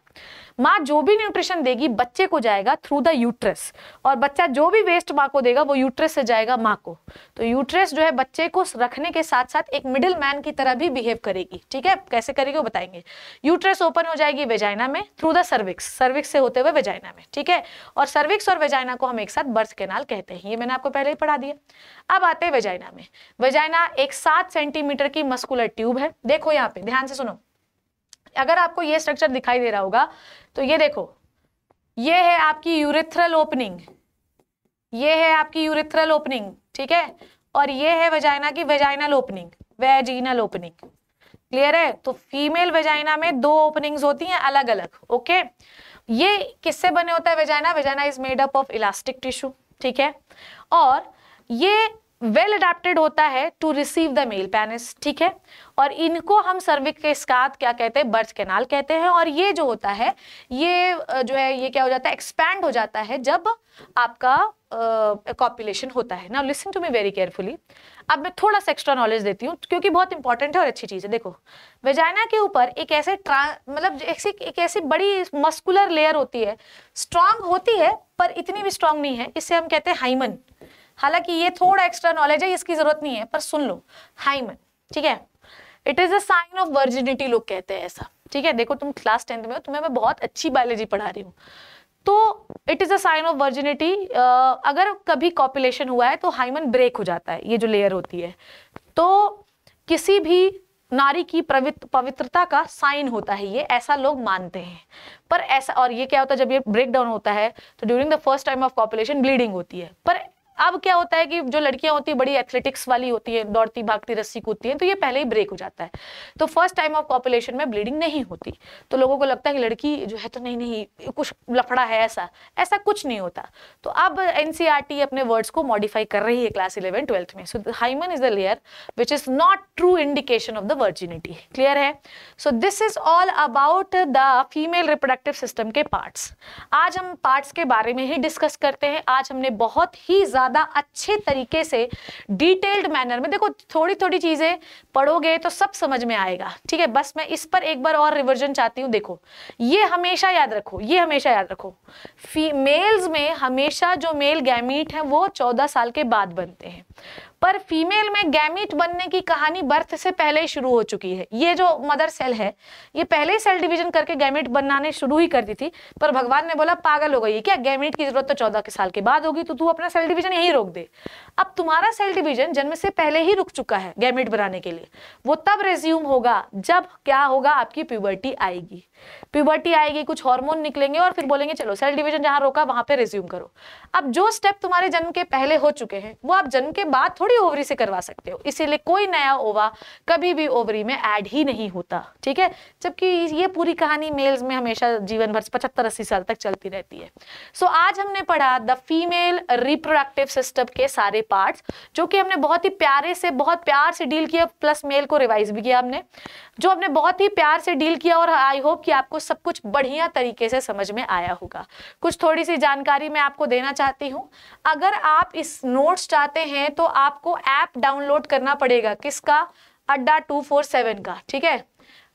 माँ जो भी न्यूट्रिशन देगी बच्चे को जाएगा थ्रू द यूट्रस और बच्चा जो भी वेस्ट माँ को देगा वो यूट्रस से जाएगा माँ को तो यूट्रस जो है बच्चे को रखने के साथ साथ एक मिडिल मैन की तरह भी बिहेव करेगी ठीक है कैसे करेगी वो बताएंगे यूट्रस ओपन हो जाएगी वेजाइना में थ्रू द सर्विक्स सर्विक्स से होते हुए वेजाइना में ठीक है और सर्विक्स और वेजाइना को हम एक साथ बर्थ केनाल कहते हैं हैं ये मैंने आपको पहले ही पढ़ा दिया अब आते हैं वजाइना में वजाइना एक सात सेंटीमीटर की मस्कुलर ट्यूब है देखो यहाँ पे ध्यान से सुनो अगर आपको ये स्ट्रक्चर दिखाई दे रहा होगा तो ये देखो ये है आपकी यूरिथ्रल ओपनिंग ये है आपकी यूरिथ्रल ओपनिंग ठीक है और ये है वजाइना की vaginal opening vaginal opening clear है तो फीमेल वेजाइना में दो ओपनिंग्स होती हैं अलग अलग ओके ये किससे बने होता है vagina vagina is made up of elastic tissue ठीक है और ये वेल अडेप्टेड होता है to receive the male penis ठीक है और इनको हम सर्विक के स्कात क्या कहते हैं बर्थ कैनाल कहते हैं और ये जो होता है ये जो है ये क्या हो जाता है एक्सपैंड हो जाता है जब आपका कॉपुलेशन uh, होता है ना listen to me very carefully अब मैं थोड़ा सा एक्स्ट्रा नॉलेज देती हूँ क्योंकि बहुत इंपॉर्टेंट है और अच्छी चीज़ है देखो वेजाइना के ऊपर एक ऐसे मतलब ऐसी एक ऐसी बड़ी मस्कुलर लेयर होती है स्ट्रांग होती है पर इतनी भी स्ट्रांग नहीं है इसे हम कहते हैं हाइमन हालांकि ये थोड़ा एक्स्ट्रा नॉलेज है इसकी जरूरत नहीं है पर सुन लो हाइमन ठीक है it is a sign of virginity लोग कहते हैं ऐसा ठीक है देखो तुम क्लास टेंथ में हो तुम्हें मैं बहुत अच्छी बायोलॉजी पढ़ा रही हूँ तो it is a sign of virginity अगर कभी कॉपुलेशन हुआ है तो हाइमन ब्रेक हो जाता है ये जो लेयर होती है तो किसी भी नारी की पवित्रता का साइन होता है ये ऐसा लोग मानते हैं पर ऐसा और ये क्या होता है जब ये ब्रेक डाउन होता है तो during the first time of copulation bleeding होती है पर अब क्या होता है कि जो लड़कियां होती है बड़ी एथलेटिक्स वाली होती है दौड़ती भागती रस्सी कूदती है तो ये पहले ही ब्रेक हो जाता है तो फर्स्ट टाइम ऑफ पॉपुलेशन में ब्लीडिंग नहीं होती तो लोगों को लगता है कि लड़की जो है तो नहीं नहीं कुछ लफड़ा है ऐसा ऐसा कुछ नहीं होता तो अब एनसीआरटी e अपने वर्ड्स को मॉडिफाई कर रही है क्लास इलेवन ट्वेल्थ में so hymen is the layer which is not true indication of the virginity clear है so this is all about the female reproductive system के पार्ट्स आज हम पार्ट्स के बारे में ही डिस्कस करते हैं आज हमने बहुत ही ज्यादा ज़्यादा अच्छे तरीके से डिटेल्ड मैनर में देखो थोड़ी थोड़ी चीज़ें पढ़ोगे तो सब समझ में आएगा ठीक है बस मैं इस पर एक बार और रिवर्जन चाहती हूँ देखो ये हमेशा याद रखो ये हमेशा याद रखो फीमेल्स में हमेशा जो मेल गैमीट हैं वो चौदह साल के बाद बनते हैं पर फीमेल में गैमिट बनने की कहानी बर्थ से पहले ही शुरू हो चुकी है ये जो मदर सेल है ये पहले ही सेल डिवीजन करके गैमिट बनाने शुरू ही कर दी थी पर भगवान ने बोला पागल हो गई है क्या गैमिट की जरूरत तो चौदह के साल के बाद होगी तो तू अपना सेल डिवीजन यही रोक दे अब तुम्हारा सेल डिवीजन जन्म से पहले ही रुक चुका है गैमिट बनाने के लिए वो तब रेज्यूम होगा जब क्या होगा आपकी प्यूबर्टी आएगी प्यूबर्टी आएगी कुछ हार्मोन निकलेंगे और फिर बोलेंगे चलो सेल डिवीजन जहां रोका वहां पे रिज्यूम करो अब जो स्टेप तुम्हारे जन्म के पहले हो चुके हैं वो आप जन्म के बाद थोड़ी ओवरी से करवा सकते हो इसीलिए कोई नया ओवा कभी भी ओवरी में ऐड ही नहीं होता ठीक है जबकि ये पूरी कहानी मेल्स में हमेशा जीवन भर पचहत्तर अस्सी साल तक चलती रहती है सो आज हमने पढ़ा द फीमेल रिप्रोडक्टिव सिस्टम के सारे पार्ट जो कि हमने बहुत ही प्यारे से बहुत प्यार से डील किया प्लस मेल को रिवाइज भी किया हमने जो हमने बहुत ही प्यार से डील किया और आई होप कि आपको सब कुछ बढ़िया तरीके से समझ में आया होगा कुछ थोड़ी सी जानकारी मैं आपको देना चाहती हूँ अगर आप इस नोट्स चाहते हैं तो आपको ऐप डाउनलोड करना पड़ेगा किसका अड्डा टू फोर सेवन का ठीक है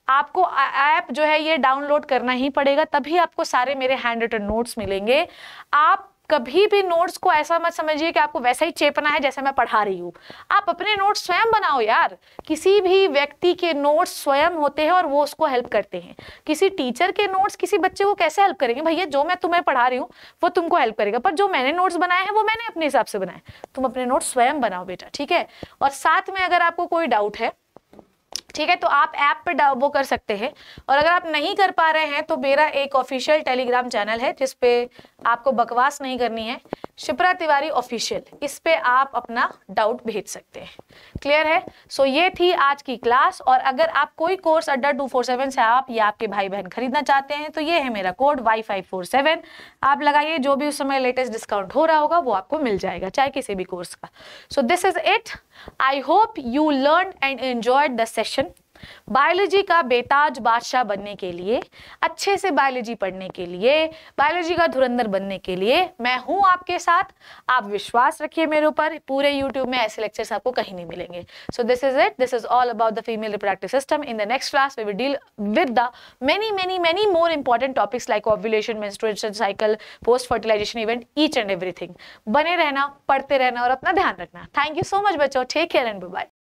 आपको ऐप जो है ये डाउनलोड करना ही पड़ेगा तभी आपको सारे मेरे हैंड रिटन नोट्स मिलेंगे आप कभी भी नोट्स को ऐसा मत समझिए कि आपको वैसा ही चेपना है जैसे मैं पढ़ा रही हूँ आप अपने नोट्स स्वयं बनाओ यार किसी भी व्यक्ति के नोट्स स्वयं होते हैं और वो उसको हेल्प करते हैं किसी टीचर के नोट्स किसी बच्चे को कैसे हेल्प करेंगे भैया जो मैं तुम्हें पढ़ा रही हूँ वो तुमको हेल्प करेगा पर जो मैंने नोट्स बनाए हैं वो मैंने अपने हिसाब से बनाए तुम अपने नोट्स स्वयं बनाओ बेटा ठीक है और साथ में अगर आपको कोई डाउट है ठीक है तो आप ऐप पे वो कर सकते हैं और अगर आप नहीं कर पा रहे हैं तो मेरा एक ऑफिशियल टेलीग्राम चैनल है जिसपे आपको बकवास नहीं करनी है शिप्रा तिवारी ऑफिशियल इस पे आप अपना डाउट भेज सकते हैं क्लियर है सो so, ये थी आज की क्लास और अगर आप कोई कोर्स अड्डा टू फोर सेवन से आप या आपके भाई बहन खरीदना चाहते हैं तो ये है मेरा code Y five four seven आप लगाइए जो भी उस समय लेटेस्ट डिस्काउंट हो रहा होगा वो आपको मिल जाएगा चाहे किसी भी कोर्स का so this is it I hope you learn and enjoy the session biology का बेताज बादशाह बनने के लिए अच्छे से बायोलॉजी पढ़ने के लिए बायोलॉजी का धुरंधर बनने के लिए मैं हूं आपके साथ आप विश्वास रखिए मेरे ऊपर पूरे यूट्यूब में ऐसे लेक्चर्स आपको कहीं नहीं मिलेंगे so this is it this is all about the female reproductive system in the next class we will deal with the many many many more important topics like ovulation menstruation cycle post fertilisation event each and everything बने रहना पढ़ते रहना और अपना ध्यान रखना थैंक यू सो मच बच्चों टेक केयर एंड बाय